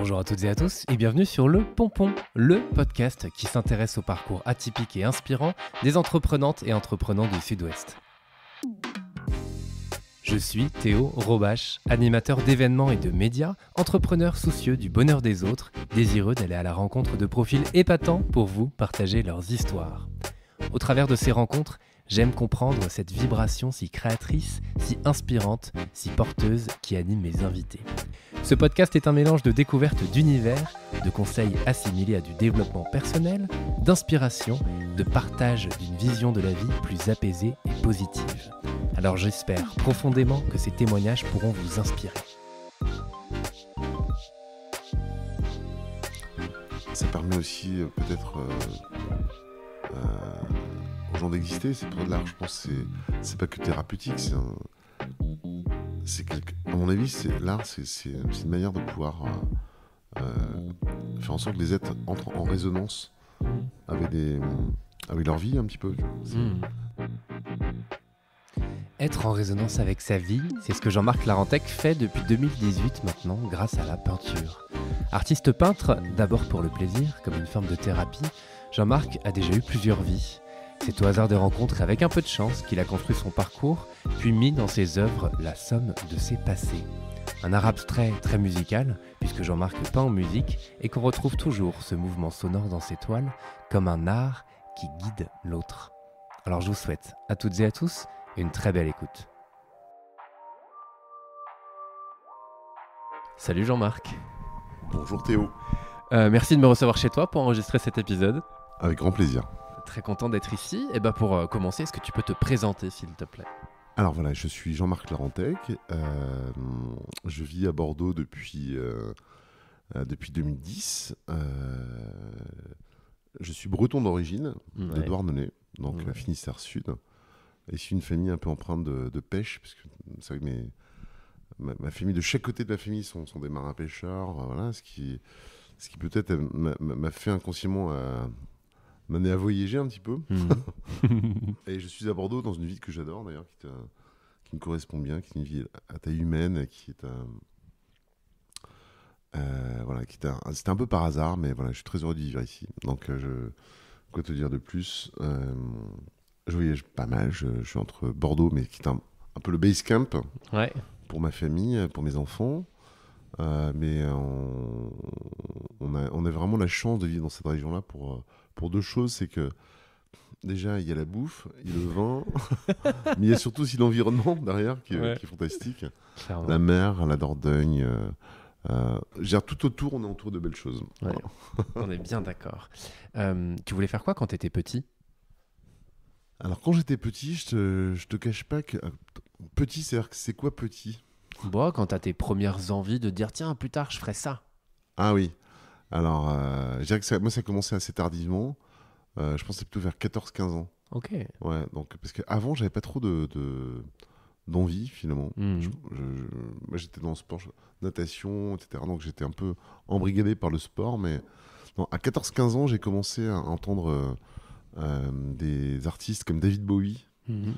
Bonjour à toutes et à tous et bienvenue sur Le Pompon, le podcast qui s'intéresse au parcours atypique et inspirant des entreprenantes et entreprenants du Sud-Ouest. Je suis Théo Robache, animateur d'événements et de médias, entrepreneur soucieux du bonheur des autres, désireux d'aller à la rencontre de profils épatants pour vous partager leurs histoires. Au travers de ces rencontres, j'aime comprendre cette vibration si créatrice, si inspirante, si porteuse qui anime mes invités. Ce podcast est un mélange de découvertes d'univers, de conseils assimilés à du développement personnel, d'inspiration, de partage d'une vision de la vie plus apaisée et positive. Alors j'espère profondément que ces témoignages pourront vous inspirer. Ça permet aussi euh, peut-être euh, euh, aux gens d'exister. C'est pour l'art, je pense, c'est pas que thérapeutique, c'est un c'est à mon avis, c'est l'art, c'est, une manière de pouvoir euh, euh, faire en sorte que les êtres entrent en résonance avec, avec leur vie un petit peu. Hmm. Être en résonance avec sa vie, c'est ce que Jean-Marc Larentec fait depuis 2018 maintenant grâce à la peinture. Artiste peintre, d'abord pour le plaisir, comme une forme de thérapie, Jean-Marc a déjà eu plusieurs vies. C'est au hasard des rencontres avec un peu de chance qu'il a construit son parcours, puis mis dans ses œuvres la somme de ses passés. Un art abstrait très musical, puisque Jean-Marc peint en musique et qu'on retrouve toujours ce mouvement sonore dans ses toiles comme un art qui guide l'autre. Alors je vous souhaite à toutes et à tous une très belle écoute. Salut Jean-Marc. Bonjour Théo. Euh, merci de me recevoir chez toi pour enregistrer cet épisode. Avec grand plaisir. Très content d'être ici. Et eh ben pour euh, commencer, est-ce que tu peux te présenter, s'il te plaît alors voilà, je suis Jean-Marc Larentec. Euh, je vis à Bordeaux depuis, euh, depuis 2010. je suis breton d'origine, de Douarnenez, donc la Finistère Sud. Et suis une famille un peu empreinte de, pêche, parce que c'est vrai que mes, ma, famille, de chaque côté de la famille, sont, sont des marins pêcheurs. Voilà, ce qui, ce qui peut-être m'a fait inconsciemment m'amener à voyager un petit peu. Hmm. et je suis à Bordeaux, dans une ville que j'adore d'ailleurs, qui, qui, me correspond bien, qui est une ville à taille humaine, qui est un. Euh, voilà, qui c'était un peu par hasard, mais voilà, je suis très heureux de vivre ici. Donc, euh, je, quoi te dire de plus euh, Je voyage pas mal. Je, suis entre Bordeaux, mais qui est un, un peu le base camp pour ma famille, pour mes enfants. mais on, a, on, a, vraiment la chance de vivre dans cette région-là pour pour deux choses. C'est que déjà, il y a la bouffe, il y a le vin, mais il y a surtout si l'environnement derrière qui, est fantastique. La mer, la Dordogne. Euh, euh tout autour, on est autour de belles choses. on est bien d'accord. Euh, tu voulais faire quoi quand tu étais petit Alors, quand j'étais petit, je te, te cache pas que. Euh, petit, c'est-à-dire c'est quoi petit Bon, quand tu as tes premières envies de dire, tiens, plus tard, je ferai ça. Ah oui. Alors, euh, je dirais que moi, ça a commencé assez tardivement. Euh, je pense pensais plutôt vers 14-15 ans. Ok. Ouais, donc, parce qu'avant, j'avais pas trop de... d'envie finalement. Hmm. Moi j'étais dans le sport, natation, etc. Donc j'étais un peu embrigadé par le sport. Mais à 14-15 ans, j'ai commencé à entendre euh, des artistes comme David Bowie, mhm.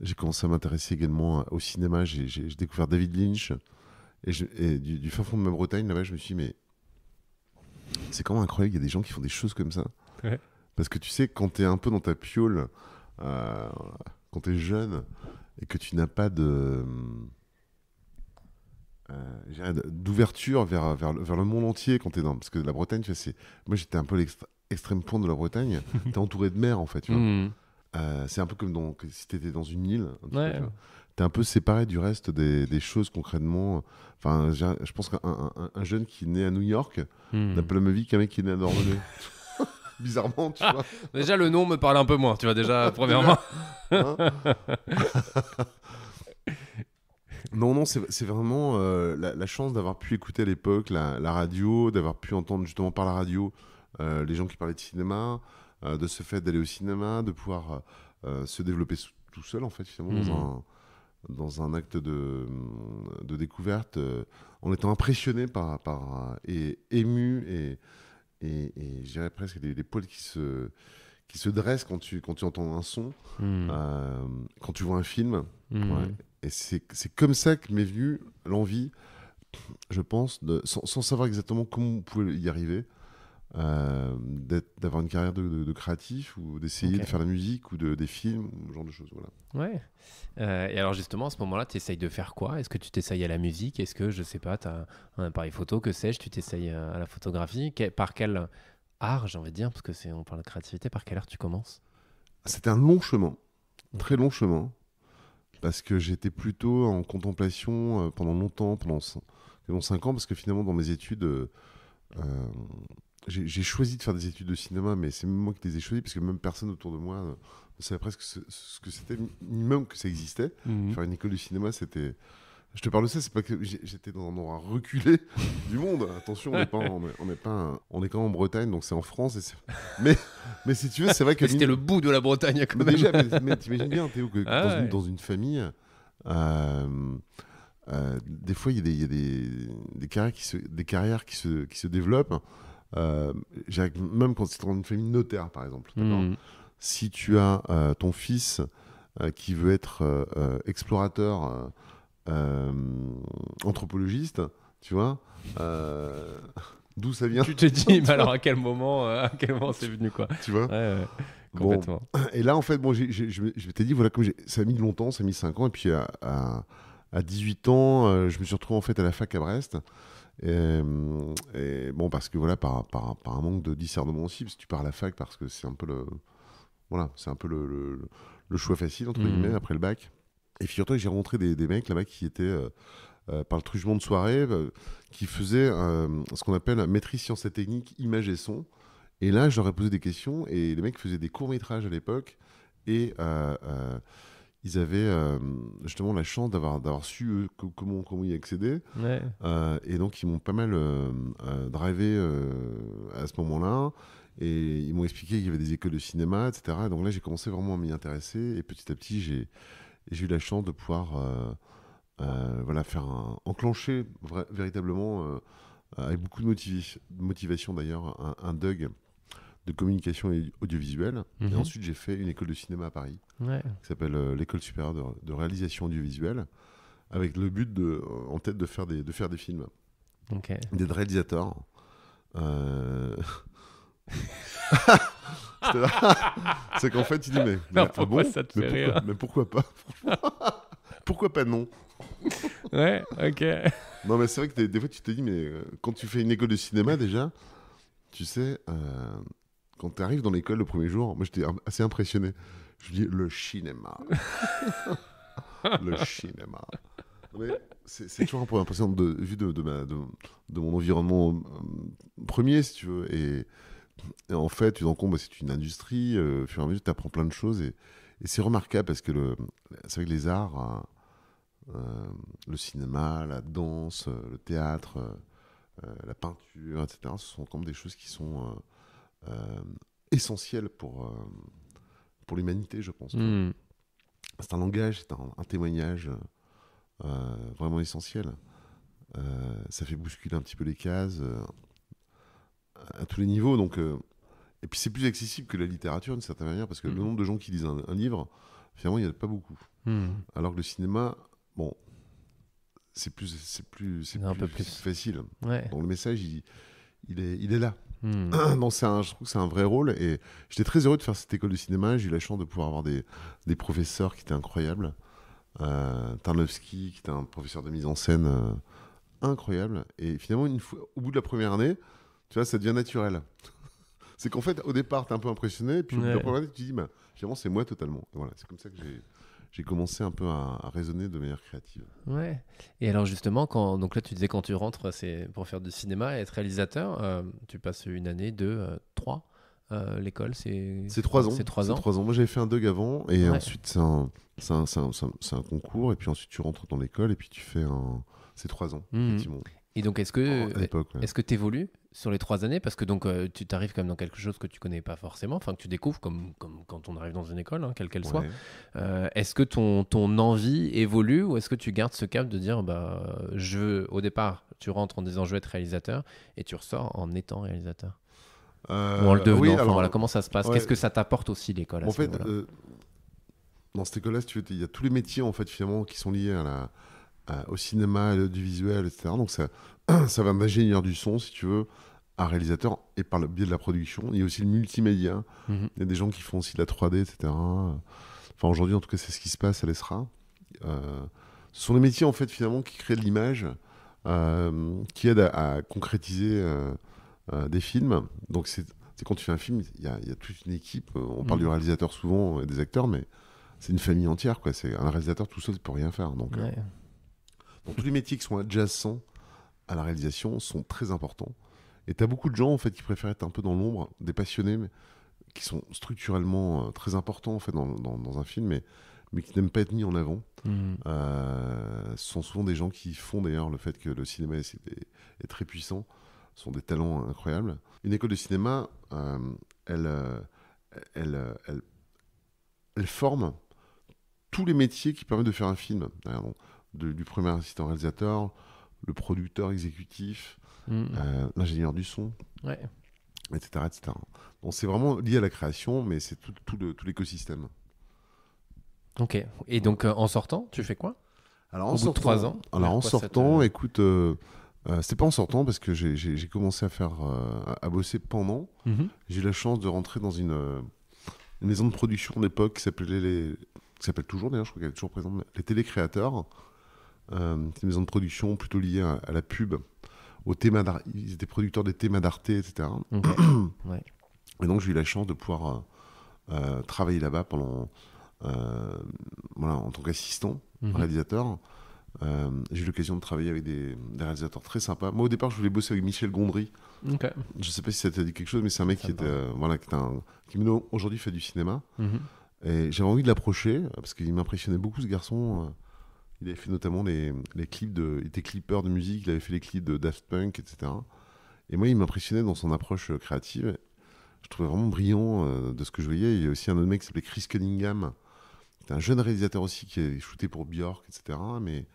j'ai commencé à m'intéresser également au cinéma. J'ai découvert David Lynch. Et, du, fin fond de ma Bretagne, là-bas, je me suis dit, mais c'est quand même incroyable, il y a des gens qui font des choses comme ça. Parce que tu sais, quand tu es un peu dans ta piole, euh, quand quand es jeune et que tu n'as pas de. Euh, d'ouverture vers, vers, le monde entier quand es dans. Parce que la Bretagne, tu vois, Moi, j'étais un peu l'extrême point de la Bretagne. Tu es entouré de mer, en fait. Mmh. Euh, c'est un peu comme si tu étais étais dans une île tu es un peu séparé du reste des, choses concrètement. Enfin, je pense qu'un un, jeune qui est né à New York hmm. n'a pas la même vie qu'un mec qui est né à Dordogne. Bizarrement, tu vois. déjà, le nom me parle un peu moins, tu vois, déjà, premièrement. Hein non, non, c'est vraiment euh, la, chance d'avoir pu écouter à l'époque la, radio, d'avoir pu entendre justement par la radio euh, les gens qui parlaient de cinéma, euh, de ce fait d'aller au cinéma, de pouvoir se développer tout seul, en fait, finalement, dans hmm. un dans un acte de, de découverte euh, en étant impressionné par, par et ému et, et, et presque des, des poils qui se qui se dressent quand tu, quand tu entends un son, hmm. euh, quand tu vois un film. Hmm. Et c'est comme ça que m'est venue l'envie, je pense, sans, sans, savoir exactement comment on pouvait y arriver, euh, d'avoir une carrière de, créatif ou d'essayer de faire la musique ou de, des films ce genre de choses. Voilà. Ouais. Euh, et alors justement, à ce moment-là, tu essayes de faire quoi Est-ce que tu t'essayes à la musique Est-ce que, je sais pas, tu as un appareil photo, que sais-je, tu t'essayes à la photographie Par quel art, j'ai envie de dire, parce que c'est on parle de créativité, par quel art tu commences C'était un long chemin, très long chemin, parce que j'étais plutôt en contemplation euh, pendant longtemps, pendant 5 ans, parce que finalement dans mes études j'ai choisi de faire des études de cinéma, mais c'est moi qui les ai choisies parce que même personne autour de moi euh, ne savait presque ce, que c'était, même que ça existait. Mhm. Faire une école de cinéma, c'était. Je te parle de ça, c'est pas que j'étais dans un endroit reculé du monde. Attention, on n'est pas, on, est, pas, on est quand même en Bretagne, donc c'est en France. mais, mais si tu veux, c'est vrai que c'était le bout de la Bretagne quand même. mais, t'imagines bien, Théo, que ah dans, une, famille, euh, euh, des fois il y a des, des, carrières qui des carrières qui se, qui se développent. Euh, même quand c'est dans une famille notaire, par exemple. Hmm. Si tu as euh, ton fils euh, qui veut être explorateur, anthropologiste, tu vois. D'où ça vient Tu te dis, mais alors à quel moment, à quel moment c'est venu quoi Tu vois ouais, Complètement. Et là, en fait, bon, je t'ai dit, voilà, ça a mis longtemps, ça a mis 5 ans, et puis à, à 18 ans, euh, je me suis retrouvé en fait à la fac à Brest. Et, euh, bon, parce que voilà, par, un manque de discernement aussi, parce que tu pars à la fac parce que c'est un peu le, voilà, c'est un peu le, choix facile entre mmh. guillemets après le bac. Et figure-toi que j'ai rencontré des, mecs là-bas qui étaient euh, par le truchement de soirée, qui faisaient ce qu'on appelle maîtrise sciences et techniques, images et sons. Et là, je leur ai posé des questions et les mecs faisaient des courts métrages à l'époque et ils avaient euh, justement la chance d'avoir su comment comment y accéder euh, et donc ils m'ont pas mal euh, euh drivé à ce moment-là et ils m'ont expliqué qu'il y avait des écoles de cinéma etc donc là j'ai commencé vraiment à m'y intéresser et petit à petit j'ai eu la chance de pouvoir voilà faire enclencher véritablement avec beaucoup de motivation d'ailleurs un, un Doug de communication et audiovisuelle. Et mhm. ensuite, j'ai fait une école de cinéma à Paris, ouais. qui s'appelle euh, l'école supérieure de, réalisation audiovisuelle, avec le but de, en tête de faire des, de faire des films. Ok. Des réalisateurs. Euh, c'est qu'en fait, il dit mais, ah pourquoi ça te mais, mais pourquoi pas Pourquoi pas non Ouais, ok. Non, mais c'est vrai que des, fois, tu te dis, mais euh, quand tu fais une école de cinéma déjà, tu sais, quand tu arrives dans l'école le premier jour, moi j'étais assez impressionné. Je dis le cinéma. le cinéma. C'est toujours un peu impressionnant de, vu de, de, mon environnement euh, premier, si tu veux. Et, en fait, tu te bah, c'est une industrie. Euh, fur et à mesure, tu apprends plein de choses. Et, c'est remarquable parce que c'est vrai les arts, euh, le cinéma, la danse, le théâtre, la peinture, etc., ce sont quand même des choses qui sont euh, essentiel pour, euh, pour l'humanité, je pense. Hmm. C'est un langage, c'est un, témoignage euh, vraiment essentiel. ça fait bousculer un petit peu les cases à tous les niveaux. Donc, et puis c'est plus accessible que la littérature d'une certaine manière, parce que hmm. le nombre de gens qui lisent un, livre, finalement, il n'y en a pas beaucoup. Hmm. Alors que le cinéma, bon, c'est plus, plus, plus. facile. Donc le message, il, il, est, il est là. non, un, je trouve que c'est un vrai rôle. Et j'étais très heureux de faire cette école de cinéma. J'ai eu la chance de pouvoir avoir des, professeurs qui étaient incroyables. Euh, Tarnowski, qui était un professeur de mise en scène euh, incroyable. Et finalement, une fois, au bout de la première année, tu vois, ça devient naturel. c'est qu'en fait, au départ, es un peu impressionné. puis, au bout de la première année, tu te dis, bah, finalement, c'est moi totalement. voilà, c'est comme ça que j'ai j'ai commencé un peu à, raisonner de manière créative. Ouais. Et alors justement, quand, donc là tu disais quand tu rentres, c'est pour faire du cinéma et être réalisateur, euh, tu passes une année, deux, euh, trois. Euh, l'école, c'est... C'est trois ans. C'est trois ans. trois ans. Moi j'avais fait un DUG avant et ensuite c'est un, un, un, concours et puis ensuite tu rentres dans l'école et puis tu fais un... C'est trois ans, hmm. effectivement. Et donc, est-ce que tu est-ce que évolues sur les trois années Parce que donc, euh, tu t'arrives quand même dans quelque chose que tu connais pas forcément, enfin, que tu découvres, comme, comme quand on arrive dans une école, hein, quelle qu'elle soit. Euh, est-ce que ton, ton envie évolue ou est-ce que tu gardes ce cap de dire, bah, je veux, au départ, tu rentres en disant je veux être réalisateur et tu ressors en étant réalisateur Ou en le euh, devenant alors, voilà, Comment ça se passe Qu'est-ce que ça t'apporte aussi, l'école En fait, dans cette école-là, il y a tous les métiers, en fait, finalement, qui sont liés à la euh, au cinéma, à l'audiovisuel, etc. Donc ça, ça va d'ingénieur du son, si tu veux, à réalisateur, et par le biais de la production. Il y a aussi le multimédia. Mhm. Il y a des gens qui font aussi de la 3D, etc. Enfin, aujourd'hui, en tout cas, c'est ce qui se passe ça l'ESRA. Euh, ce sont les métiers, en fait, finalement, qui créent de l'image, euh, qui aident à, concrétiser euh, des films. Donc, c'est quand tu fais un film, il y, a toute une équipe. On parle du mhm. réalisateur souvent et des acteurs, mais c'est une famille entière. Quoi. Un réalisateur tout seul ne peut rien faire. Donc, tous les métiers qui sont adjacents à la réalisation sont très importants. Et tu as beaucoup de gens en fait qui préfèrent être un peu dans l'ombre, des passionnés mais, qui sont structurellement euh, très importants fait dans, un film, mais, mais qui n'aiment pas être mis en avant. Mmh. Euh, ce sont souvent des gens qui font d'ailleurs le fait que le cinéma est, très puissant, sont des talents incroyables. Une école de cinéma, euh, elle, elle, elle, forme tous les métiers qui permettent de faire un film du premier assistant réalisateur, le producteur exécutif, mm. euh, l'ingénieur du son, etc., etc. Donc c'est vraiment lié à la création, mais c'est tout, tout l'écosystème. Ok. Et donc euh, en sortant, tu fais quoi Alors en sortant, ans. Alors en sortant, euh, écoute, euh, c'est pas en sortant parce que j'ai, commencé à faire à bosser pendant. Mm-hmm. J'ai eu la chance de rentrer dans une, maison de production d'époque qui s'appelait les qui s'appelle toujours d'ailleurs, je crois qu'elle est toujours présente, les télécréateurs. Euh, une maison de production plutôt liée à, la pub, au thème Ils étaient producteurs des thèmes d'arté, etc. Mhm. Et donc j'ai eu la chance de pouvoir euh, euh, travailler là-bas pendant, euh, voilà, en tant qu'assistant mhm. réalisateur. j'ai eu l'occasion de travailler avec des, réalisateurs très sympas. Moi, au départ, je voulais bosser avec Michel Gondry. Je ne sais pas si ça t'a dit quelque chose, mais c'est un mec qui, était, voilà, qui, un, qui aujourd'hui fait du cinéma. Mhm. Et j'avais envie de l'approcher parce qu'il m'impressionnait beaucoup ce garçon. Il avait fait notamment les, clips de. Il était clipper de musique, il avait fait les clips de Daft Punk, etc. Et moi, il m'impressionnait dans son approche euh, créative. Je trouvais vraiment brillant euh, de ce que je voyais. Il y a aussi un autre mec qui s'appelait Chris Cunningham, C'était un jeune réalisateur aussi qui a shooté pour Bjork, etc. Mais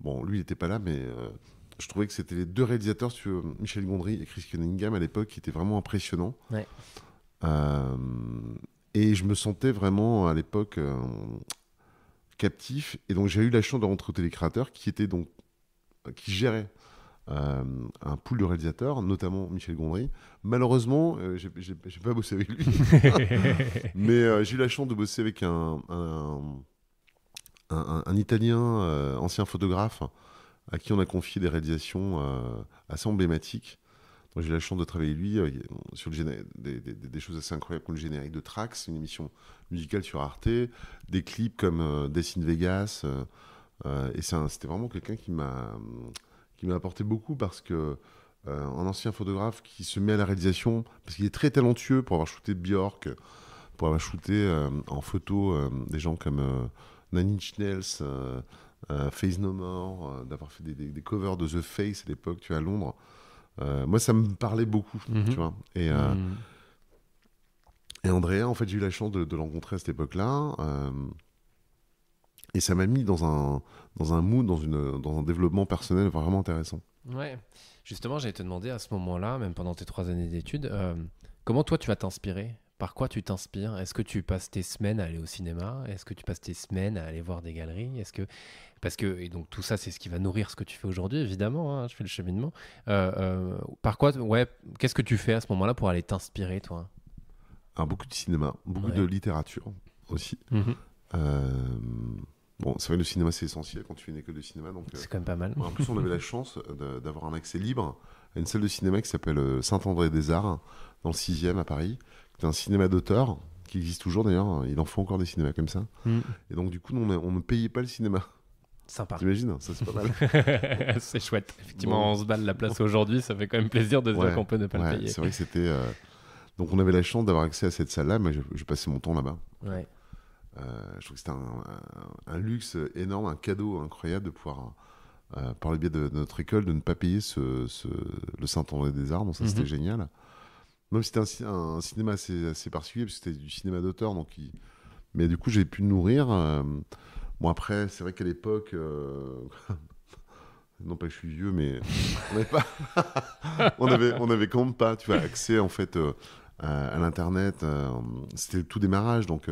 bon, lui, il n'était pas là, mais euh, je trouvais que c'était les deux réalisateurs, Michel Gondry et Chris Cunningham à l'époque, qui étaient vraiment impressionnants. et je me sentais vraiment à l'époque, captif. Et donc, j'ai eu la chance de rencontrer les créateurs qui étaient donc qui géraient euh, un pool de réalisateurs, notamment Michel Gondry. Malheureusement, euh, je j'ai pas bossé avec lui, mais euh, j'ai eu la chance de bosser avec un, un Italien, ancien photographe, à qui on a confié des réalisations assez emblématiques j'ai eu la chance de travailler lui euh, sur des, choses assez incroyables comme le générique de Trax, une émission musicale sur Arte, des clips comme euh, Vegas. Euh, euh, et c'était vraiment quelqu'un qui m'a mm, qui m'a apporté beaucoup parce que un ancien photographe qui se met à la réalisation parce qu'il est très talentueux pour avoir shooté Bjork, pour avoir shooté en photo des gens comme Nanny Schnells, Face No More, d'avoir fait des, des, covers de The Face à l'époque, tu es à Londres. Euh, moi, ça me parlait beaucoup, mhm. Et, euh, mhm. et Andrea, en fait, j'ai eu la chance de, de l'encontrer à cette époque-là. Euh, et ça m'a mis dans un, dans un mood, dans, un développement personnel vraiment intéressant. Ouais. Justement, j'allais te demander à ce moment-là, même pendant tes trois années d'études, comment toi tu vas t'inspirer par quoi tu t'inspires Est-ce que tu passes tes semaines à aller au cinéma Est-ce que tu passes tes semaines à aller voir des galeries Est-ce que parce que et donc tout ça c'est ce qui va nourrir ce que tu fais aujourd'hui évidemment. Hein, je fais le cheminement. Euh, euh, par quoi ouais Qu'est-ce que tu fais à ce moment-là pour aller t'inspirer toi ah, Beaucoup de cinéma, beaucoup de littérature aussi. Mhm. Euh, bon, c'est vrai que le cinéma c'est essentiel quand tu fais une école de cinéma donc. C'est quand même pas mal. En plus on avait la chance d'avoir un accès libre à une salle de cinéma qui s'appelle Saint-André des Arts dans le 6e à Paris un cinéma d'auteur qui existe toujours d'ailleurs. Il en faut encore des cinémas comme ça. Mm. Et donc, du coup, on, ne payait pas le cinéma. Sympa. T'imagines Ça, c'est pas c'est chouette. Effectivement, on se balle la place aujourd'hui. Ça fait quand même plaisir de se dire qu'on peut ne pas le payer. C'est vrai que c'était. Euh, donc, on avait la chance d'avoir accès à cette salle-là, mais je, passé mon temps là-bas. Euh, je trouve que c'était un, luxe énorme, un cadeau incroyable de pouvoir, euh, par le biais de, notre école, de ne pas payer le Saint-André des armes ça, c'était mhm. génial si c'était un, cinéma assez, particulier, parce que c'était du cinéma d'auteur. Donc Mais du coup, j'ai pu nourrir. Euh. Bon, après, c'est vrai qu'à l'époque. Euh, non pas que je suis vieux, mais on n'avait pas, avait, on quand même pas, tu vois, accès en fait euh, à, l'internet. c'était le tout démarrage, donc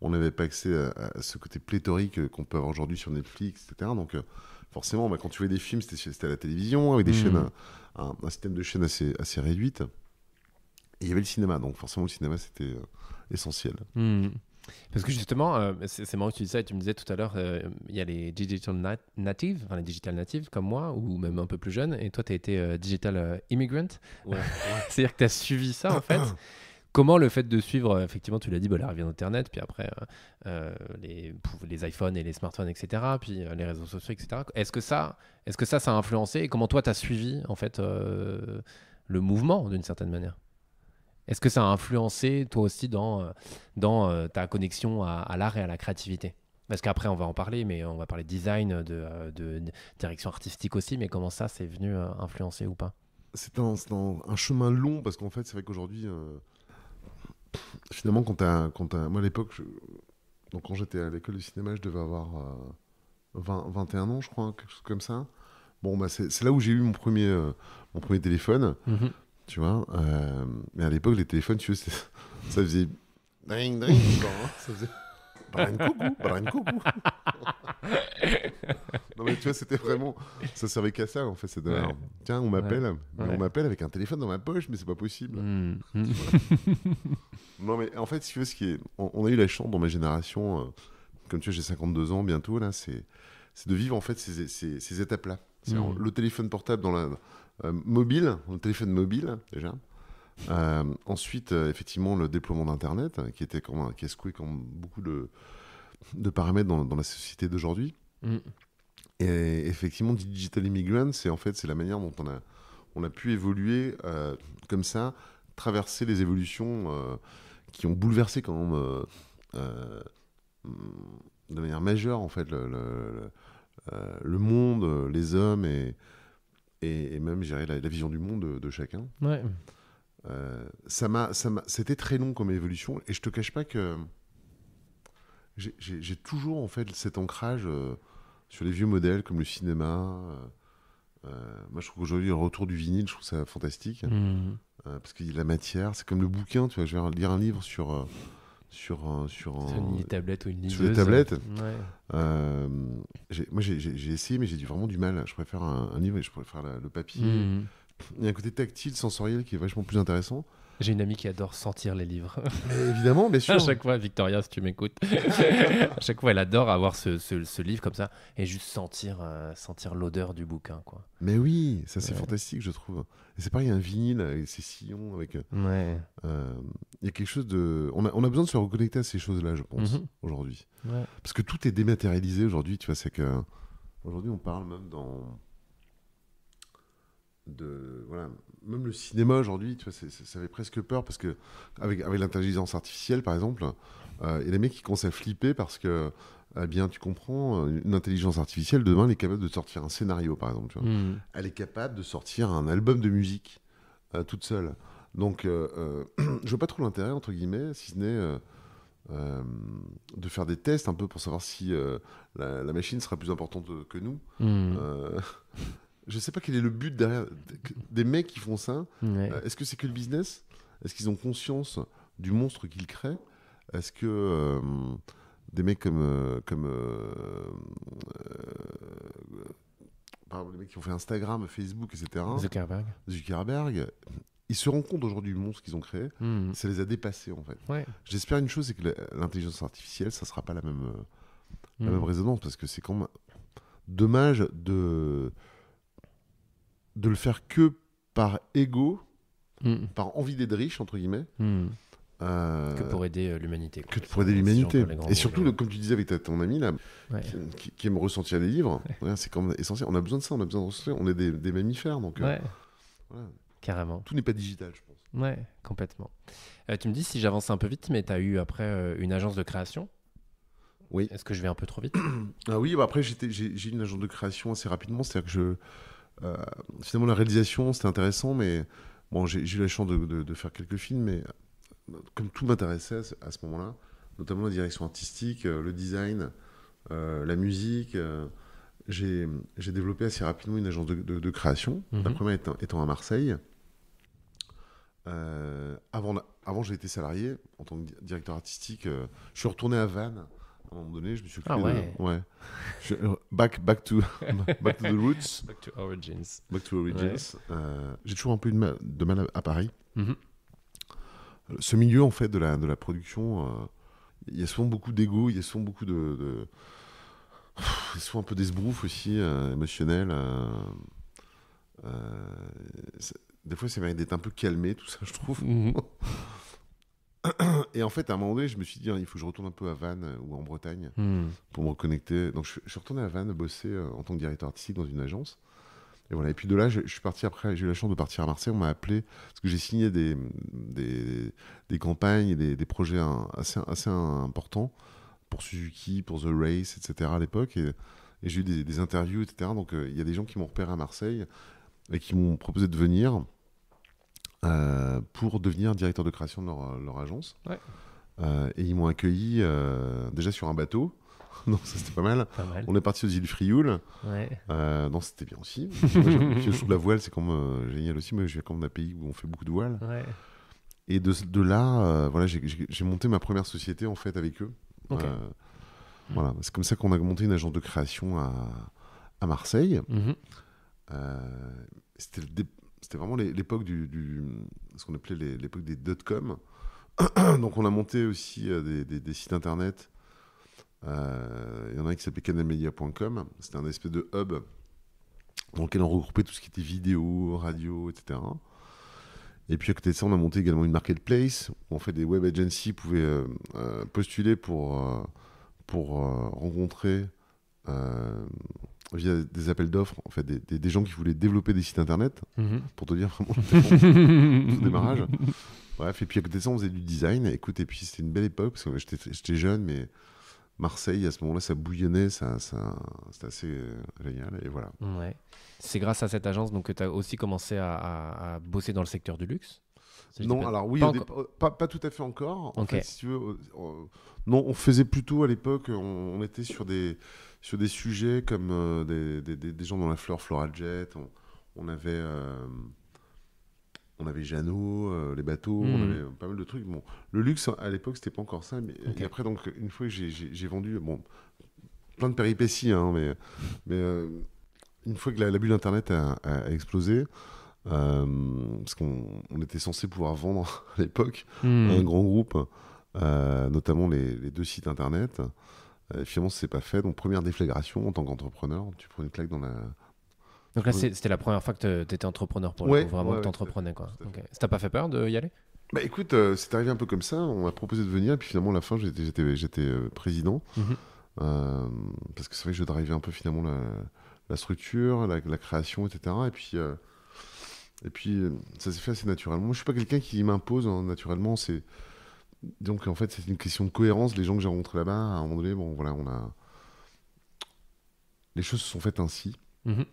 on n'avait pas accès à, ce côté pléthorique qu'on peut avoir aujourd'hui sur Netflix, etc. Donc forcément, bah, quand tu voyais des films, c'était à la télévision avec des mmh. chaînes, un, système de chaînes assez réduite il y avait le cinéma, donc forcément le cinéma c'était euh, essentiel. Hmm. Parce que justement, euh, c'est marrant que tu dis ça et tu me disais tout à l'heure, euh, il y a les digital natives, enfin les digital natives comme moi, ou même un peu plus jeunes, et toi tu as été digital immigrant. C'est-à-dire que tu as suivi ça en fait. Comment le fait de suivre, effectivement, tu l'as dit, bah, l'arrivée d'Internet, puis après les, les, iPhones et les smartphones, etc., puis les réseaux sociaux, etc., est-ce que, ça, est -ce que ça, ça a influencé Et comment toi, tu as suivi, en fait, le mouvement d'une certaine manière est-ce que ça a influencé toi aussi dans, euh, euh, ta connexion à, l'art et à la créativité parce qu'après, on va en parler, mais on va parler design, de, euh, de, direction artistique aussi, mais comment ça, c'est venu influencer ou pas C'est un, chemin long, parce qu'en fait, c'est vrai qu'aujourd'hui, finalement, quand moi à l'époque, quand j'étais à l'école de cinéma, je devais avoir 21 ans, je crois, quelque chose comme ça. Bon, bah, c'est là où j'ai eu mon premier, mon premier téléphone. Mhm. Tu vois euh, Mais à l'époque, les téléphones, tu sais, ça faisait. Ding, ding, hein, ça faisait. Brian Coucou, Brian Coucou. non mais tu vois, c'était vraiment, ça servait qu'à ça en fait. C'est tiens, on m'appelle, on m'appelle avec un téléphone dans ma poche, mais c'est pas possible. Hmm. non mais en fait, tu veux, ce qui est, on, a eu la chance dans ma génération, euh, comme tu vois, j'ai 52 ans bientôt là, c'est, c'est de vivre en fait ces, ces, ces étapes là. Hmm. Le téléphone portable dans la euh, mobile, le téléphone mobile déjà. Euh, ensuite, euh, effectivement, le déploiement d'Internet, qui était secoué comme beaucoup de, de paramètres dans, la société d'aujourd'hui. Mm. Et effectivement, Digital Immigrant, c'est en fait c'est la manière dont on a, on a pu évoluer comme ça, traverser les évolutions qui ont bouleversé quand de manière majeure en fait le monde, les hommes et, et, même gérer la, la, vision du monde de, chacun. Euh, ça m'a, ça m'a, c'était très long comme évolution et je te cache pas que j'ai, toujours en fait cet ancrage euh, sur les vieux modèles comme le cinéma. Euh, moi, je trouve qu'aujourd'hui le retour du vinyle, je trouve ça fantastique mmh. parce qu'il la matière. C'est comme le bouquin, tu vois. Je vais lire un livre sur sur sur une tablette ou une liseuse. Sur une tablettes. Euh, euh, moi, j'ai essayé, mais j'ai vraiment du mal. Je préfère un, un livre et je préfère le papier. Mmh. Il y a un côté tactile, sensoriel qui est vachement plus intéressant. J'ai une amie qui adore sentir les livres. évidemment, bien sûr. à chaque fois, Victoria, si tu m'écoutes, à chaque fois, elle adore avoir ce, livre comme ça et juste sentir, euh, sentir l'odeur du bouquin. quoi. Mais oui, ça c'est fantastique, je trouve. Et c'est pareil, il y a un vinyle avec ses sillons. Avec, euh, ouais. Euh, il y a quelque chose de. On a, besoin de se reconnecter à ces choses-là, je pense, mhm. aujourd'hui. Parce que tout est dématérialisé aujourd'hui, tu vois, c'est que. Aujourd'hui, on parle même dans voilà même le cinéma aujourd'hui tu ça fait presque peur parce que avec, avec l'intelligence artificielle par exemple euh, il y a des mecs qui commencent à flipper parce que eh bien tu comprends une intelligence artificielle demain elle est capable de sortir un scénario par exemple mm. elle est capable de sortir un album de musique euh, toute seule donc euh, euh je vois pas trop l'intérêt entre guillemets si ce n'est de faire des tests un peu pour savoir si la, machine sera plus importante que nous. Mm. Je sais pas quel est le but derrière des mecs qui font ça. Euh, est-ce que c'est que le business Est-ce qu'ils ont conscience du monstre qu'ils créent Est-ce que euh, des mecs comme euh, comme exemple, les mecs qui ont fait Instagram, Facebook, etc. Zuckerberg. Zuckerberg, ils se rendent compte aujourd'hui du monstre qu'ils ont créé. Hmm. Ça les a dépassés, en fait. J'espère une chose, c'est que l'intelligence artificielle, ça ne sera pas la même, la hmm. même résonance, parce que c'est quand même dommage de, de le faire que par ego, hmm. par envie d'être riche, entre guillemets. Hmm. Euh, que pour aider euh, l'humanité. Que pour aider l'humanité. Et surtout, comme tu disais avec ton ami là, qui, qui, aime ressentir les livres, c'est quand même essentiel. On a besoin de ça, on a besoin de ressentir. On est des, mammifères, donc. Euh, ouais. Carrément. Tout n'est pas digital, je pense. Ouais, complètement. tu me dis si j'avance un peu vite, mais tu as eu après une agence de création Oui. Est-ce que je vais un peu trop vite Ah oui, bah après j'ai eu une agence de création assez rapidement, c'est-à-dire que je euh, finalement, la réalisation, c'était intéressant, mais bon, j'ai eu la chance de, faire quelques films, mais euh, comme tout m'intéressait à ce, moment-là, notamment la direction artistique, euh, le design, la musique, j'ai développé assez rapidement une agence de, création, la mhm. première étant, à Marseille. avant, avant j'ai été salarié en tant que directeur artistique. je suis retourné à Vannes à un moment donné, je me suis occupé ah ouais. ouais. Je, Back, back, to, back to the roots. Back to origins. Back to origins. Euh, j'ai toujours un peu de mal, de mal à, Paris. Mm-hmm. Ce milieu, en fait, de la, de la production, euh, il y a souvent beaucoup d'ego, il y a souvent beaucoup de... de... a souvent un peu des aussi, euh, euh des fois, c'est mérite d'être un peu calmé, tout ça, je trouve. Mm-hmm. Et en fait, à un moment donné, je me suis dit, hein, il faut que je retourne un peu à Vannes euh, ou en Bretagne hmm. pour me reconnecter. Donc, je, suis retourné à Vannes bosser euh, en tant que directeur artistique dans une agence. Et voilà. Et puis de là, je, suis parti après. J'ai eu la chance de partir à Marseille. On m'a appelé parce que j'ai signé des, des, campagnes et des, projets assez, assez importants pour Suzuki, pour The Race, etc. à l'époque. Et, j'ai eu des, interviews, etc. Donc, euh, il y a des gens qui m'ont repéré à Marseille et qui m'ont proposé de venir. Euh, pour devenir directeur de création de leur, euh, agence. Euh, et ils m'ont accueilli déjà sur un bateau. non, ça c'était pas mal. On est parti aux îles Frioul. Ouais. non, c'était bien aussi. je trouve la voile, c'est comme génial aussi. Mais je viens quand même d'un pays où on fait beaucoup de voile. Et de, de là, voilà, j'ai monté ma première société en fait avec eux. Voilà, c'est comme ça qu'on a monté une agence de création à, Marseille. Mhm. c'était le début c'était vraiment l'époque du, ce qu'on appelait l'époque des dot-com. Donc on a monté aussi euh, des, sites internet. Euh, il y en a un qui s'appelait canalmedia.com. C'était un espèce de hub dans lequel on regroupait tout ce qui était vidéo, radio, etc. Et puis à côté de ça, on a monté également une marketplace où en fait des web agencies pouvaient euh, postuler pour, pour rencontrer via des appels d'offres, en fait, des, gens qui voulaient développer des sites internet, mhm. pour te dire vraiment le démarrage. Bref, et puis à côté de ça, on faisait du design. Écoute, et puis c'était une belle époque, parce que j'étais jeune, mais Marseille, à ce moment-là, ça bouillonnait, ça, c'était assez euh, génial, et voilà. C'est grâce à cette agence donc, que tu as aussi commencé à, bosser dans le secteur du luxe non, alors oui, pas, tout à fait encore. En non, on faisait plutôt à l'époque, on, était sur des, sur des sujets comme euh, des, gens dans la fleur, Floral Jet, on, avait. Euh, on avait Jeannot, euh, les bateaux, on hmm. avait pas mal de trucs. Bon, le luxe à l'époque c'était pas encore ça, mais après donc une fois que j'ai vendu, bon, plein de péripéties, hein, mais, une fois que la, d'internet bulle internet a explosé, euh, parce qu'on était censé pouvoir vendre à l'époque hmm. un grand groupe, euh, notamment les, deux sites internet. Euh, finalement finalement, c'est pas fait. Donc, première déflagration en tant qu'entrepreneur, tu prends une claque dans la, donc là, c'était la première fois que tu étais entrepreneur pour vraiment que tu Quoi. Ça t'a pas fait peur de y aller bah écoute, c'est arrivé un peu comme ça. On m'a proposé de venir, et puis finalement, à la fin, j'étais président. Mhm. parce que c'est vrai que je drivais un peu finalement la, structure, la, la, création, etc. Et puis, et puis, euh, ça s'est fait assez naturellement. Moi, je suis pas quelqu'un qui m'impose hein, naturellement. C'est donc en fait, c'est une question de cohérence. Les gens que j'ai rencontrés là-bas, à un moment donné, bon, voilà, on a les choses se sont faites ainsi. Mhm.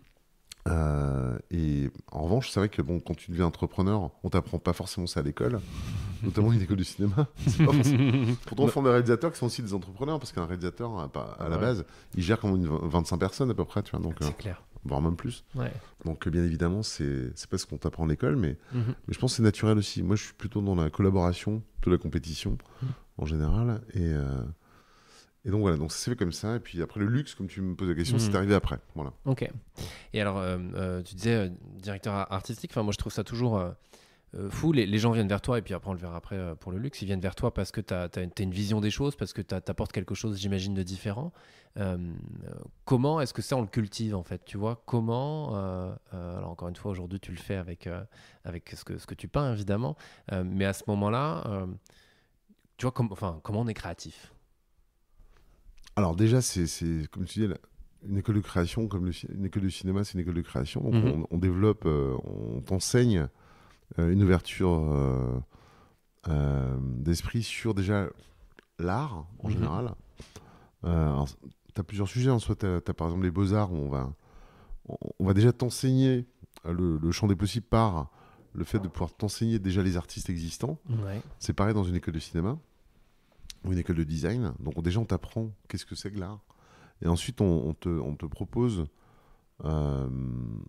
Euh, et en revanche, c'est vrai que bon, quand tu deviens entrepreneur, on t'apprend pas forcément ça à l'école, notamment une école du cinéma. Pourtant, on forme des réalisateurs qui sont aussi des entrepreneurs parce qu'un réalisateur, à, la base, il gère comme une 25 personnes à peu près, tu vois. Donc, c'est euh, clair voire même plus. Donc, euh, bien évidemment, c'est pas ce qu'on t'apprend à l'école, mais, mhm. mais je pense que c'est naturel aussi. Moi, je suis plutôt dans la collaboration, plutôt la compétition mhm. en général. Et, euh, et donc, voilà, donc c'est fait comme ça. Et puis après, le luxe, comme tu me poses la question, mhm. c'est arrivé après. Voilà. Ok. Et alors, euh, tu disais directeur artistique, enfin, moi, je trouve ça toujours euh, fou. Les, gens viennent vers toi, et puis après, on le verra après euh, pour le luxe. Ils viennent vers toi parce que tu as, une vision des choses, parce que tu apportes quelque chose, j'imagine, de différent. Euh, comment est-ce que ça, on le cultive, en fait Tu vois, comment. alors, encore une fois, aujourd'hui, tu le fais avec, avec ce, que, ce que tu peins, évidemment. mais à ce moment-là, tu vois, comme, enfin, comment on est créatif Alors, déjà, c'est comme tu dis, une école de création, comme une école de cinéma, c'est une école de création. Donc mmh on, développe, on t'enseigne euh, une ouverture euh, euh, d'esprit sur déjà l'art en mhm. général. tu as plusieurs sujets. En Soit tu as, par exemple les beaux-arts où on va, on va déjà t'enseigner le, champ des possibles par le fait de pouvoir t'enseigner déjà les artistes existants. C'est pareil dans une école de cinéma ou une école de design. Donc déjà, on t'apprend qu'est-ce que c'est que l'art. Et ensuite, on, te, propose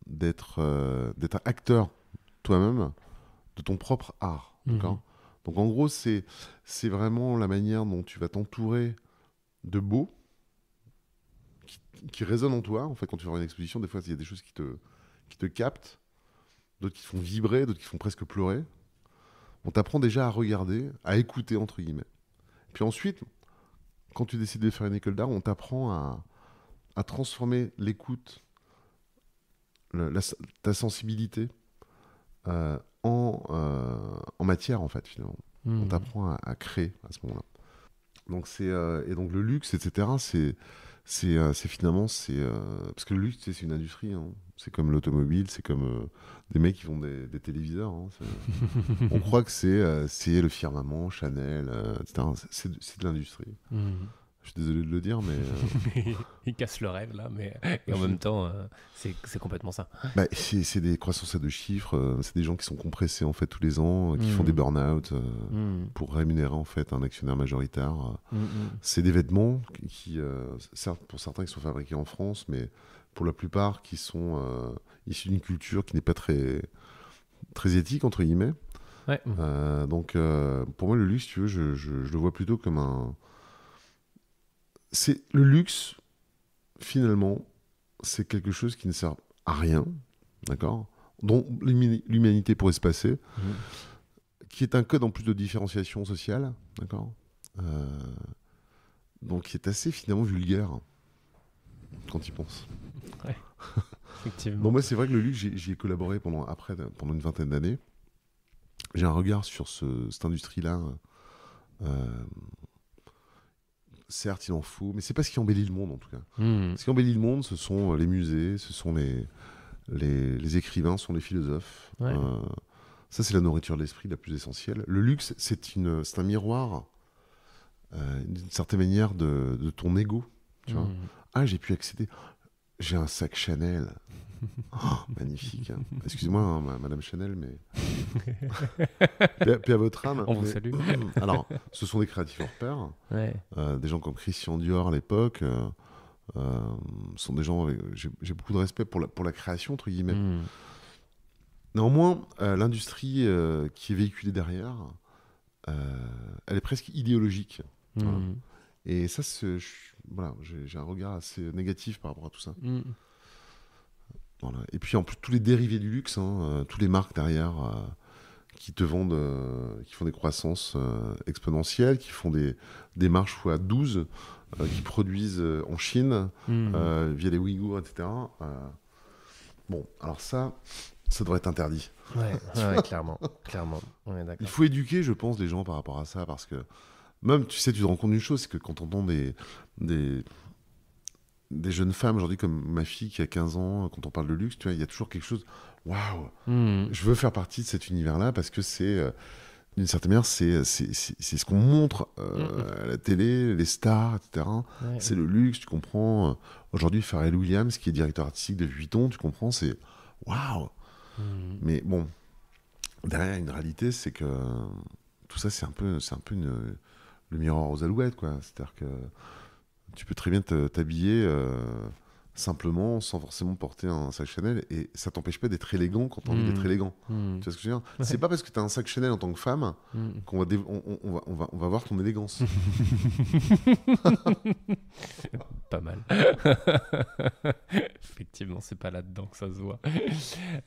d'être un acteur toi-même de ton propre art. Mhm. Donc en gros, c'est vraiment la manière dont tu vas t'entourer de beau qui, résonnent résonne en toi. En fait, quand tu vas une exposition, des fois, il y a des choses qui te, qui te captent, d'autres qui te font vibrer, d'autres qui te font presque pleurer. On t'apprend déjà à regarder, à écouter, entre guillemets. Puis ensuite, quand tu décides de faire une école d'art, on t'apprend à, à, transformer l'écoute, ta sensibilité, euh, euh, en, matière, en fait, finalement. Hmm. On t'apprend à, créer à ce moment-là. Donc c'est euh, et donc le luxe, etc. C'est euh, c'est finalement c'est parce que le luxe c'est une industrie. Hein. C'est comme l'automobile, c'est comme des mecs qui font des, téléviseurs. Hein. On croit que c'est c'est le firmament, Chanel, etc. C'est de, l'industrie. Hmm. Je suis désolé de le dire, mais. Euh, il casse le rêve, là, mais en même temps, euh, c'est complètement ça. Bah, c'est des croissances à deux chiffres, euh, c'est des gens qui sont compressés, en fait, tous les ans, qui font des mm. burn-out mm. pour rémunérer, en fait, un actionnaire majoritaire. Mm, c'est des vêtements qui, certes, pour certains, qui sont fabriqués en France, mais pour la plupart, qui sont issus d'une culture qui n'est pas très, très éthique, entre guillemets. Ouais. donc, pour moi, le luxe, tu veux, je, je le vois plutôt comme un c'est le luxe, finalement, c'est quelque chose qui ne sert à rien, d'accord Dont l'humanité pourrait se passer, mhm. qui est un code en plus de différenciation sociale, d'accord euh, Donc qui est assez finalement vulgaire quand il pense. Effectivement. moi, c'est vrai que le luxe, j'y ai collaboré pendant, après, pendant une vingtaine d'années. J'ai un regard sur cette industrie-là. Euh, certes, il en faut mais c'est pas ce qui embellit le monde en tout cas. Hmm. Ce qui embellit le monde, ce sont euh, les musées, ce sont les, les, écrivains, ce sont les philosophes. Euh, ça, c'est la nourriture de l'esprit la plus essentielle. Le luxe, c'est un miroir, euh, d'une certaine manière, de, ton ego. Tu vois hmm. ah, j'ai pu accéder. J'ai un sac Chanel. Oh, magnifique. Excusez-moi, hein, Madame Chanel, mais. puis, à, votre âme. On vous salue. Alors, ce sont des créatifs hors pair. Euh, des gens comme Christian Dior à l'époque. Euh, euh, sont des gens. J'ai beaucoup de respect pour la, pour la création, entre guillemets. Hmm. Néanmoins, l'industrie qui est véhiculée derrière, elle est presque idéologique. Hein. Hmm. Et ça, voilà, j'ai un regard assez négatif par rapport à tout ça. Hmm. Et puis en plus, tous les dérivés du luxe, hein, euh, tous les marques derrière euh, qui te vendent, euh, qui font des croissances exponentielles, qui font des, démarches marches fois 12, qui produisent en Chine, hmm. via les Ouïghours, etc. bon, alors ça, ça devrait être interdit. Ouais, clairement, clairement. Il faut éduquer, je pense, les gens par rapport à ça, parce que même, tu sais, tu te rends compte d'une chose, c'est que quand on entend des, des jeunes femmes aujourd'hui, comme ma fille qui a 15 ans, euh, quand on parle de luxe, tu vois, il y a toujours quelque chose. Waouh hmm. Je veux faire partie de cet univers-là parce que c'est. Euh, d'une certaine manière, c'est ce qu'on montre euh, hmm, hmm. à la télé, les stars, etc. c'est le luxe, tu comprends. Aujourd'hui, Pharrell Williams, qui est directeur artistique de Vuitton, tu comprends, c'est waouh. Mais bon, derrière une réalité, c'est que tout ça, c'est un peu, c'est un peu le miroir aux alouettes, quoi. C'est-à-dire que tu peux très bien t'habiller euh, simplement, sans forcément porter un sac Chanel. Et ça t'empêche pas d'être élégant quand t'as envie d'être mm. élégant. Mm. Tu vois ce que je veux dire C'est pas parce que t'as un sac Chanel en tant que femme mm. qu'on va, on, va, on, va, voir ton élégance. pas mal. Effectivement, c'est pas là-dedans que ça se voit.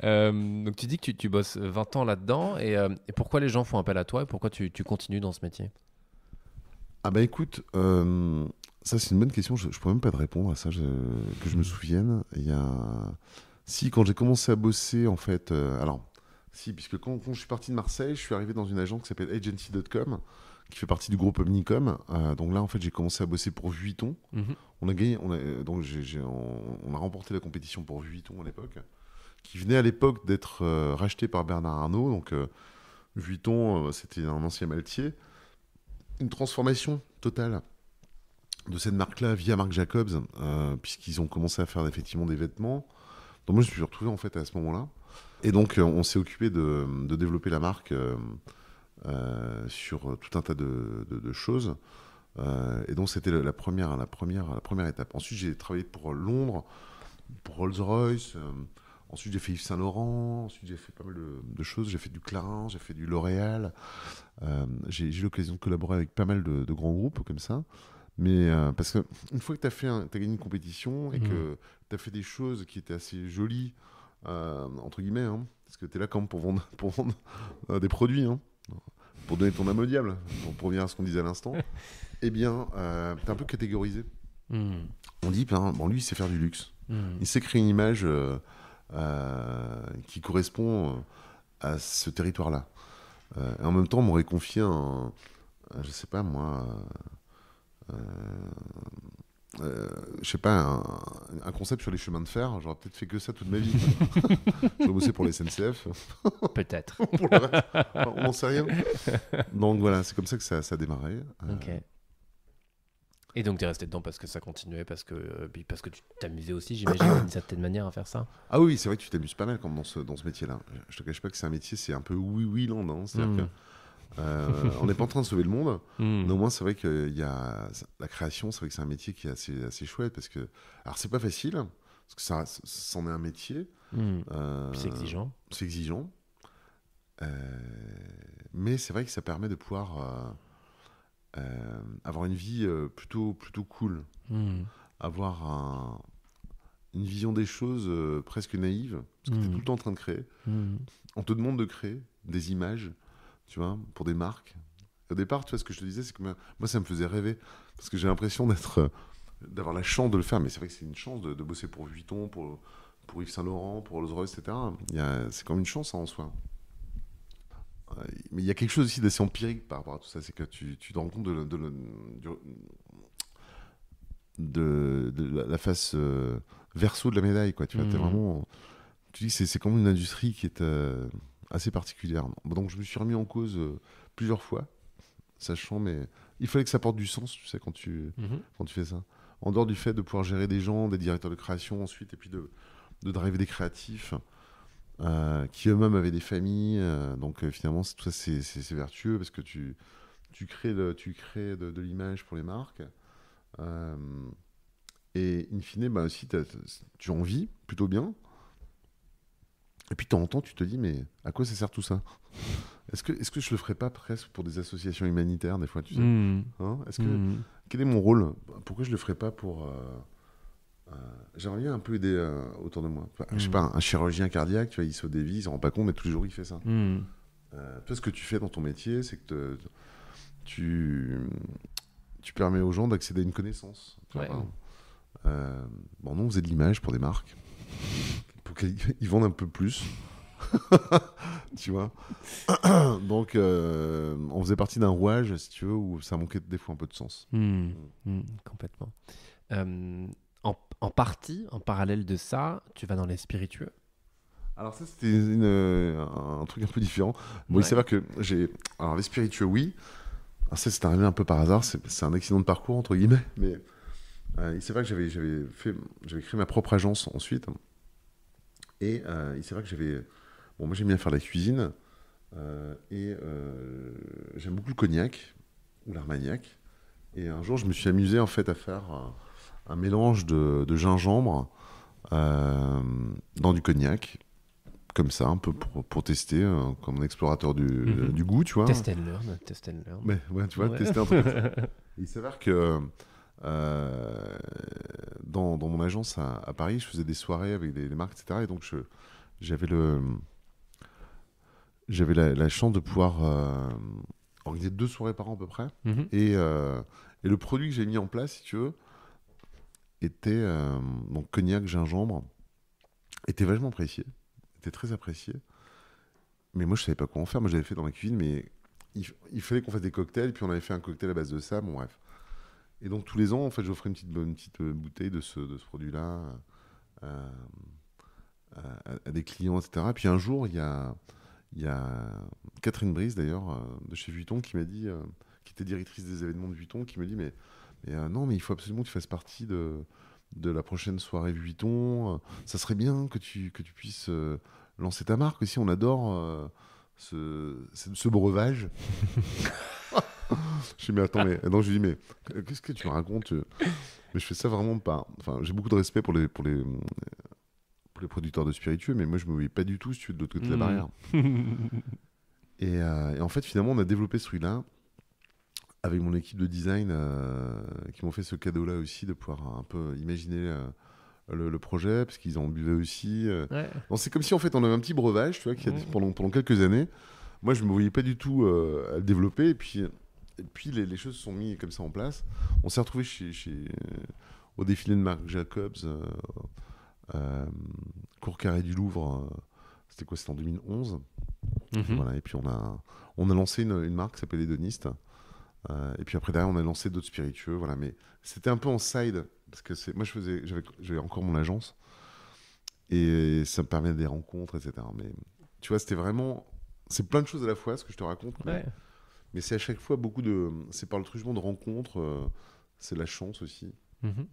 Euh, donc tu dis que tu, bosses 20 ans là-dedans. Euh, et, pourquoi les gens font appel à toi et pourquoi tu, continues dans ce métier Ah bah écoute... Ça, c'est une bonne question. Je ne pourrais même pas te répondre à ça, que je me souvienne. Il y a... Si, quand j'ai commencé à bosser, en fait. Euh, alors, si, puisque quand, je suis parti de Marseille, je suis arrivé dans une agence qui s'appelle agency.com, qui fait partie du groupe Omnicom. Euh, donc là, en fait, j'ai commencé à bosser pour Vuitton. Mhm. On a gagné, on euh, donc on, a remporté la compétition pour Vuitton à l'époque, qui venait à l'époque d'être racheté par Bernard Arnault. Donc Vuitton, c'était un ancien maltier. Une transformation totale de cette marque-là via Marc Jacobs, euh, puisqu'ils ont commencé à faire effectivement des vêtements. Donc moi, je me suis retrouvé en fait à ce moment-là. Et donc, euh, on s'est occupé de, développer la marque euh, sur tout un tas de, choses. et donc, c'était la première, la, première, la première étape. Ensuite, j'ai travaillé pour Londres, pour Rolls-Royce. ensuite, j'ai fait Yves Saint-Laurent. Ensuite, j'ai fait pas mal de, choses. J'ai fait du Clarins, j'ai fait du L'Oréal. j'ai eu l'occasion de collaborer avec pas mal de, grands groupes comme ça. Mais euh, parce que une fois que tu as fait un, as gagné une compétition et mm. que tu as fait des choses qui étaient assez jolies, euh, entre guillemets, hein, parce que tu es là quand même pour vendre, pour vendre euh, des produits, hein, pour donner ton âme au diable, pour revenir à ce qu'on disait à l'instant, eh bien, tu es un peu catégorisé. Mm. On dit, ben, bon, lui, il sait faire du luxe. Mm. Il sait créer une image qui correspond à ce territoire-là. et en même temps, on m'aurait confié un, je sais pas moi euh, euh, je sais pas, un, concept sur les chemins de fer. J'aurais peut-être fait que ça toute ma vie. je bossais pour les SNCF. peut-être. on n'en sait rien. Donc voilà, c'est comme ça que ça, a démarré. Euh. Ok. Et donc tu es resté dedans parce que ça continuait, parce que, parce que tu t'amusais aussi, j'imagine, une certaine manière à faire ça. Ah oui, c'est vrai que tu t'amuses pas mal comme dans ce, dans ce métier-là. Je te cache pas que c'est un métier, c'est un peu oui-oui-land. Hein. Euh, on n'est pas en train de sauver le monde. Hmm. mais au moins c'est vrai que y a, la création, c'est vrai que c'est un métier qui est assez, assez chouette. Parce que, alors, c'est pas facile, parce que ça, c'en est un métier. Hmm. Euh, c'est exigeant. C'est exigeant. Euh, mais c'est vrai que ça permet de pouvoir avoir une vie plutôt, plutôt cool. Hmm. Avoir une vision des choses presque naïve, parce que tu es tout le temps en train de créer. On te demande de créer des images tu vois, pour des marques. au départ, tu vois, ce que je te disais, c'est que moi, ça me faisait rêver, parce que j'ai l'impression d'être, euh, d'avoir la chance de le faire, mais c'est vrai que c'est une chance de, bosser pour Vuitton, pour, pour Yves Saint-Laurent, pour Rolls etc. c'est comme une chance hein, en soi. Mais il y a quelque chose aussi d'assez empirique par rapport à tout ça, c'est que tu, te rends compte de, de, la, face euh, verso de la médaille, quoi. Tu vois, mmh. vraiment... Tu dis que c'est comme une industrie qui est... Euh, assez particulièrement, Donc je me suis remis en cause euh, plusieurs fois, sachant, mais il fallait que ça porte du sens, tu sais, quand tu, mhm. quand tu fais ça. En dehors du fait de pouvoir gérer des gens, des directeurs de création ensuite, et puis de, de driver des créatifs. Euh, qui eux-mêmes avaient des familles. Euh, donc finalement, tout ça, c'est vertueux parce que tu, tu crées, de, tu crées de, l'image pour les marques. et in fine, bah, aussi, tu en vis plutôt bien. Et puis, tu temps tu te dis, mais à quoi ça sert tout ça Est-ce que, est -ce que je le ferais pas presque pour des associations humanitaires, des fois, tu sais hmm. hein est que, hmm. Quel est mon rôle bah, Pourquoi je le ferais pas pour... Euh, euh, j'aimerais bien un peu aider euh, autour de moi. sais hmm. pas, un, chirurgien cardiaque, tu vois, il se dévie, il s'en rend pas compte, mais toujours, il fait ça. toi, ce que tu fais dans ton métier, c'est que tu, tu permets aux gens d'accéder à une connaissance. bon, nous, on faisait de l'image pour des marques pour qu'ils vendent un peu plus. tu vois Donc, euh, on faisait partie d'un rouage, si tu veux, où ça manquait des fois un peu de sens. Hmm. Hmm. complètement. Euh, en, partie, en parallèle de ça, tu vas dans les spiritueux Alors, ça, c'était euh, un truc un peu différent. Bon, c'est vrai que j'ai. Alors, les spiritueux, oui. Ça, C'est arrivé un peu par hasard, c'est un accident de parcours, entre guillemets. Mais il vrai pas que j'avais créé ma propre agence ensuite. Euh, et c'est vrai que j'avais. Bon, moi j'aime bien faire la cuisine. Euh, et euh, j'aime beaucoup le cognac ou l'armagnac. Et un jour, je me suis amusé en fait à faire un mélange de, gingembre dans du cognac, comme ça, un peu pour, tester, comme un explorateur mhm. du, goût, tu vois. Test and learn, test and learn. Mais, ouais, tu vois, tester un truc. Il s'avère que euh, dans, mon agence à, Paris, je faisais des soirées avec des, marques, etc. Et donc, j'avais le j'avais la, chance de pouvoir euh, organiser deux soirées par an à peu près. Mhm. Euh, et, le produit que j'ai mis en place, si tu veux, était donc cognac, gingembre, était vachement apprécié, était très apprécié. Mais moi, je savais pas comment en faire. Moi, j'avais fait dans ma cuisine, mais il, fallait qu'on fasse des cocktails. Puis on avait fait un cocktail à base de ça. Bon, bref. Et donc tous les ans, en fait, j'offrais une petite, une petite euh, bouteille de ce, produit-là euh, euh, à, des clients, etc. puis un jour, il y a, Catherine Brise, d'ailleurs, de chez Vuitton, qui m'a dit, était directrice des événements de Vuitton, qui me dit, mais, non, mais il faut absolument que tu fasses partie de, la prochaine soirée Vuitton. Ça serait bien que tu, puisses lancer ta marque aussi. On adore ce, ce, breuvage. je dis mais attends, mais donc je lui dis mais qu'est-ce que tu racontes Mais je fais ça vraiment pas. Enfin, j'ai beaucoup de respect pour les pour les pour les producteurs de spiritueux, mais moi je me voyais pas du tout si tu veux, de l'autre côté de la hmm. barrière. Euh, et, en fait, finalement, on a développé ce truc-là avec mon équipe de design euh, qui m'ont fait ce cadeau-là aussi de pouvoir un peu imaginer. Euh, le, projet, parce qu'ils en buvaient aussi. C'est comme si en fait on avait un petit breuvage, tu vois, qui a, pendant, pendant quelques années. Moi, je me voyais pas du tout à le développer. Et puis, et puis les, les, choses sont mises comme ça en place. On s'est retrouvé chez, euh, au défilé de Marc Jacobs, euh, euh Cour Carré du Louvre. Euh, c'était quoi C'était en 2011. Mhm. Voilà, et puis on a, on a lancé une, une marque qui s'appelle Hédoniste. et puis après derrière, on a lancé d'autres spiritueux. Voilà, mais c'était un peu en side parce que c'est, moi je faisais, j'avais, encore mon agence et ça me permet des rencontres, etc. Mais tu vois, c'était vraiment, c'est plein de choses à la fois ce que je te raconte. Mais c'est à chaque fois beaucoup de. C'est par le truchement de rencontres, euh, c'est la chance aussi. Mhm.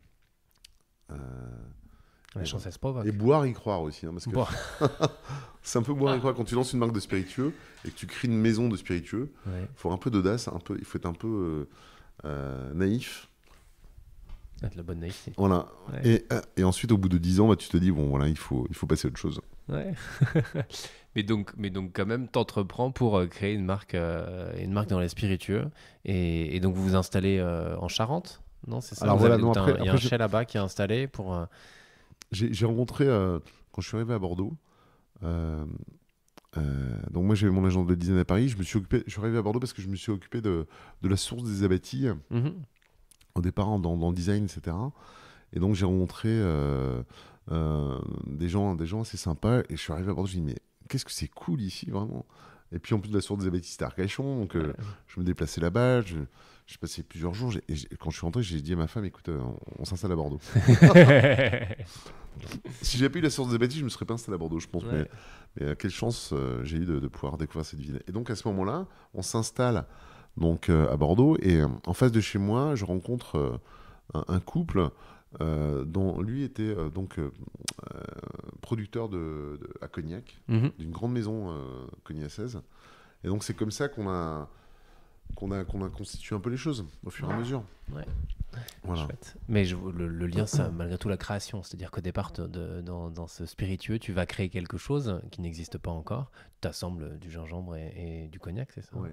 Euh, la chance, ben, elle se provoque. Et boire y croire aussi. Hein, c'est un peu boire croire. Quand tu lances une marque de spiritueux et que tu crées une maison de spiritueux, il faut un peu d'audace, un peu... il faut être un peu euh, naïf de la bonne naïveté. Voilà. Et, euh, et, ensuite, au bout de 10 ans, bah, tu te dis, bon, voilà, il faut, il faut passer à autre chose. Ouais. mais, donc, mais donc, quand même, t'entreprends pour euh, créer une marque, euh, une marque dans les spiritueux. Et, donc, vous vous installez en Charente Non, c'est ça Alors, voilà, Il y a un chai là-bas qui est installé pour. J'ai rencontré, quand je suis arrivé à Bordeaux, donc moi j'avais mon agent de design à Paris. Je me suis occupé, je suis arrivé à Bordeaux parce que je me suis occupé de, de la source des abattis. Mmh au départ hein, dans, le design, etc. Et donc j'ai rencontré euh, euh, des, gens, des gens assez sympas et je suis arrivé à Bordeaux, je me suis dit, mais qu'est-ce que c'est cool ici vraiment Et puis en plus de la source des c'était Arcachon, donc euh, je me déplaçais là-bas, je, je, passais plusieurs jours, et quand je suis rentré, j'ai dit à ma femme, écoute, on, s'installe à Bordeaux. si j'avais pas eu la source des Abattis, je me serais pas installé à Bordeaux, je pense. Mais, quelle chance j'ai eu de, pouvoir découvrir cette ville. Et donc à ce moment-là, on s'installe donc euh, à Bordeaux. Et euh, en face de chez moi, je rencontre euh, un, couple dont lui était donc producteur de, à Cognac, mhm. d'une grande maison cognacaise. Et donc c'est comme ça qu'on a qu'on a, constitué un peu les choses au fur et à mesure. Ouais. Voilà. Mais je, le, lien, c'est malgré tout la création. C'est-à-dire qu'au départ, dans, ce spiritueux, tu vas créer quelque chose qui n'existe pas encore. Tu assembles du gingembre et, du cognac, c'est ça hein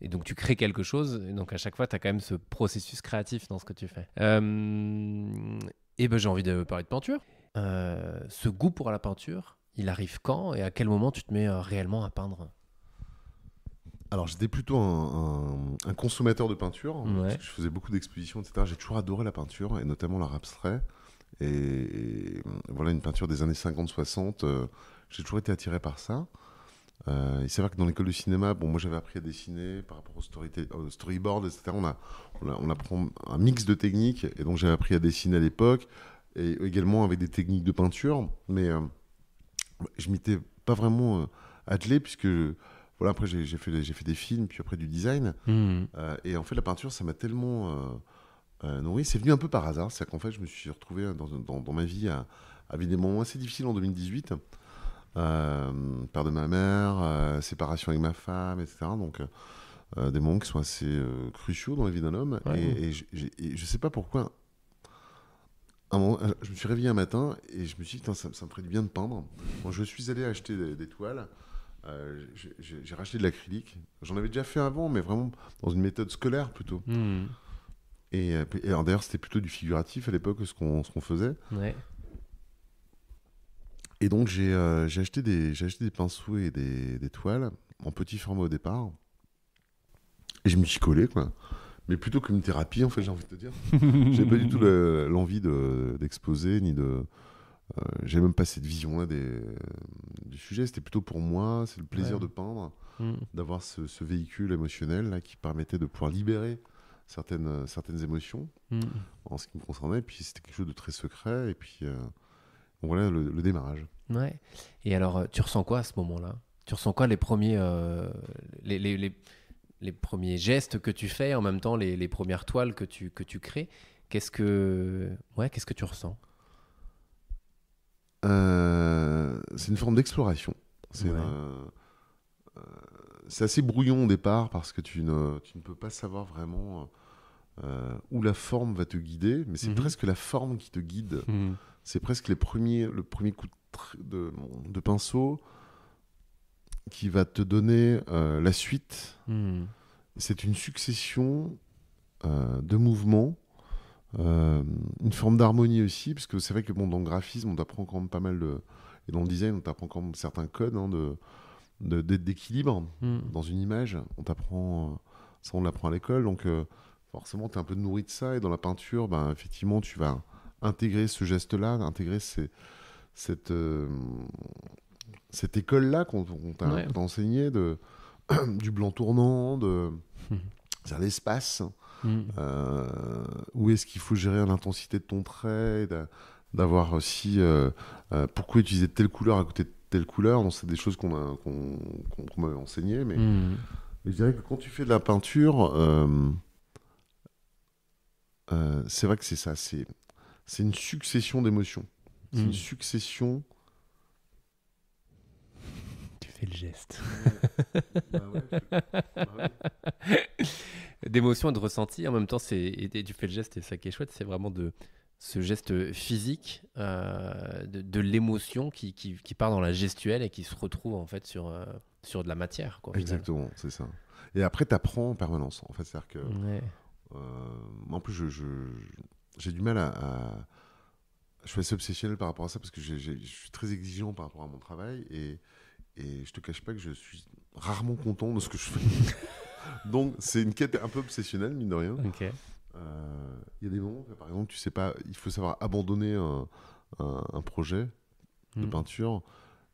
Et donc tu crées quelque chose. Et donc à chaque fois, tu as quand même ce processus créatif dans ce que tu fais. Euh, et ben j'ai envie de parler de peinture. Euh, ce goût pour la peinture, il arrive quand et à quel moment tu te mets euh, réellement à peindre alors j'étais plutôt un, consommateur de peinture. Hein, je faisais beaucoup d'expositions, etc. J'ai toujours adoré la peinture, et notamment l'art abstrait. Et, voilà, une peinture des années 50-60. Euh, j'ai toujours été attiré par ça. Euh, il s'avère que dans l'école de cinéma, bon, moi j'avais appris à dessiner par rapport au, storyboard, etc. On, a, on, apprend un mix de techniques, et donc j'avais appris à dessiner à l'époque, et également avec des techniques de peinture, mais je euh, je m'étais pas vraiment euh, attelé, puisque après, j'ai fait, des, fait des films, puis après du design. Hmm. Euh, et en fait, la peinture, ça m'a tellement euh, euh, nourri. C'est venu un peu par hasard. C'est-à-dire qu'en fait, je me suis retrouvé dans, ma vie à, vivre des moments assez difficiles en 2018. Euh, père de ma mère, séparation avec ma femme, etc. Donc, des moments qui sont assez cruciaux dans la vie d'un homme. Et, je ne je sais pas pourquoi, je me suis réveillé un matin et je me suis dit, ça, me ferait du bien de peindre. je suis allé acheter des toiles. Euh, j'ai racheté de l'acrylique. J'en avais déjà fait avant, mais vraiment dans une méthode scolaire plutôt. Hmm. Et, euh, euh, d'ailleurs, c'était plutôt du figuratif à l'époque, ce qu'on faisait. Et donc, j'ai acheté, des, acheté des pinceaux et des, toiles en petit format au départ. Et je me suis collé, quoi. Mais plutôt qu'une thérapie, en fait, j'ai envie de te dire. j'ai pas du tout l'envie d'exposer ni de. Euh, j'ai même pas cette vision-là des, du sujet. C'était plutôt pour moi, c'est le plaisir de peindre, mm. d'avoir ce, véhicule émotionnel là, qui permettait de pouvoir libérer certaines, certaines émotions mm. en ce qui me concernait. puis c'était quelque chose de très secret. Et puis euh, voilà le, démarrage. Ouais. Et alors, euh, tu ressens quoi à ce moment-là Tu ressens quoi les premiers, les, les, les, premiers gestes que tu fais, en même temps les, premières toiles que tu, que tu crées Qu'est-ce que, ouais, qu'est-ce que tu ressens euh, c'est une forme d'exploration. Euh, c'est assez brouillon au départ parce que tu ne, peux pas savoir vraiment euh, où la forme va te guider, mais c'est mhm. presque la forme qui te guide. Mhm. C'est presque les premiers, le premier coup de, pinceau qui va te donner la suite. Mhm. C'est une succession de mouvements euh, une forme d'harmonie aussi, parce que c'est vrai que bon, dans le graphisme, on t'apprend quand même pas mal de. Et dans le design, on t'apprend quand même certains codes hein, de, d'équilibre hmm. dans une image. On t'apprend. Euh, ça, on l'apprend à l'école. Donc, euh, forcément, tu es un peu nourri de ça. Et dans la peinture, ben, effectivement, tu vas intégrer ce geste-là, intégrer cette, cette école-là qu'on t'a enseigné de du blanc tournant, de, hmm. l'espace. Mm. Euh, où est-ce qu'il faut gérer l'intensité de ton trait D'avoir aussi euh, euh, pourquoi utiliser telle couleur à côté de telle couleur C'est des choses qu'on m'a enseignées, mm. mais je dirais que quand tu fais de la peinture, c'est vrai que c'est ça, c'est une succession d'émotions. C'est une mm. succession tu fais le geste. bah ouais. Bah d'émotion et de ressenti. En même temps, c'est et, et, tu fais le geste et ça qui est chouette, c'est vraiment de ce geste physique euh, de, l'émotion qui, part dans la gestuelle et qui se retrouve en fait sur, euh, sur de la matière. Quoi, Exactement, c'est ça. Et après, tu apprends en permanence. En fait, cest que. Euh, en plus, j'ai je, du mal à, Je suis assez obsessionnel par rapport à ça parce que je suis très exigeant par rapport à mon travail et, et je te cache pas que je suis rarement content de ce que je fais. Donc, c'est une quête un peu obsessionnelle, mine de rien. Euh, il y a des moments, par exemple, tu sais pas, il faut savoir abandonner un, projet de hmm. peinture.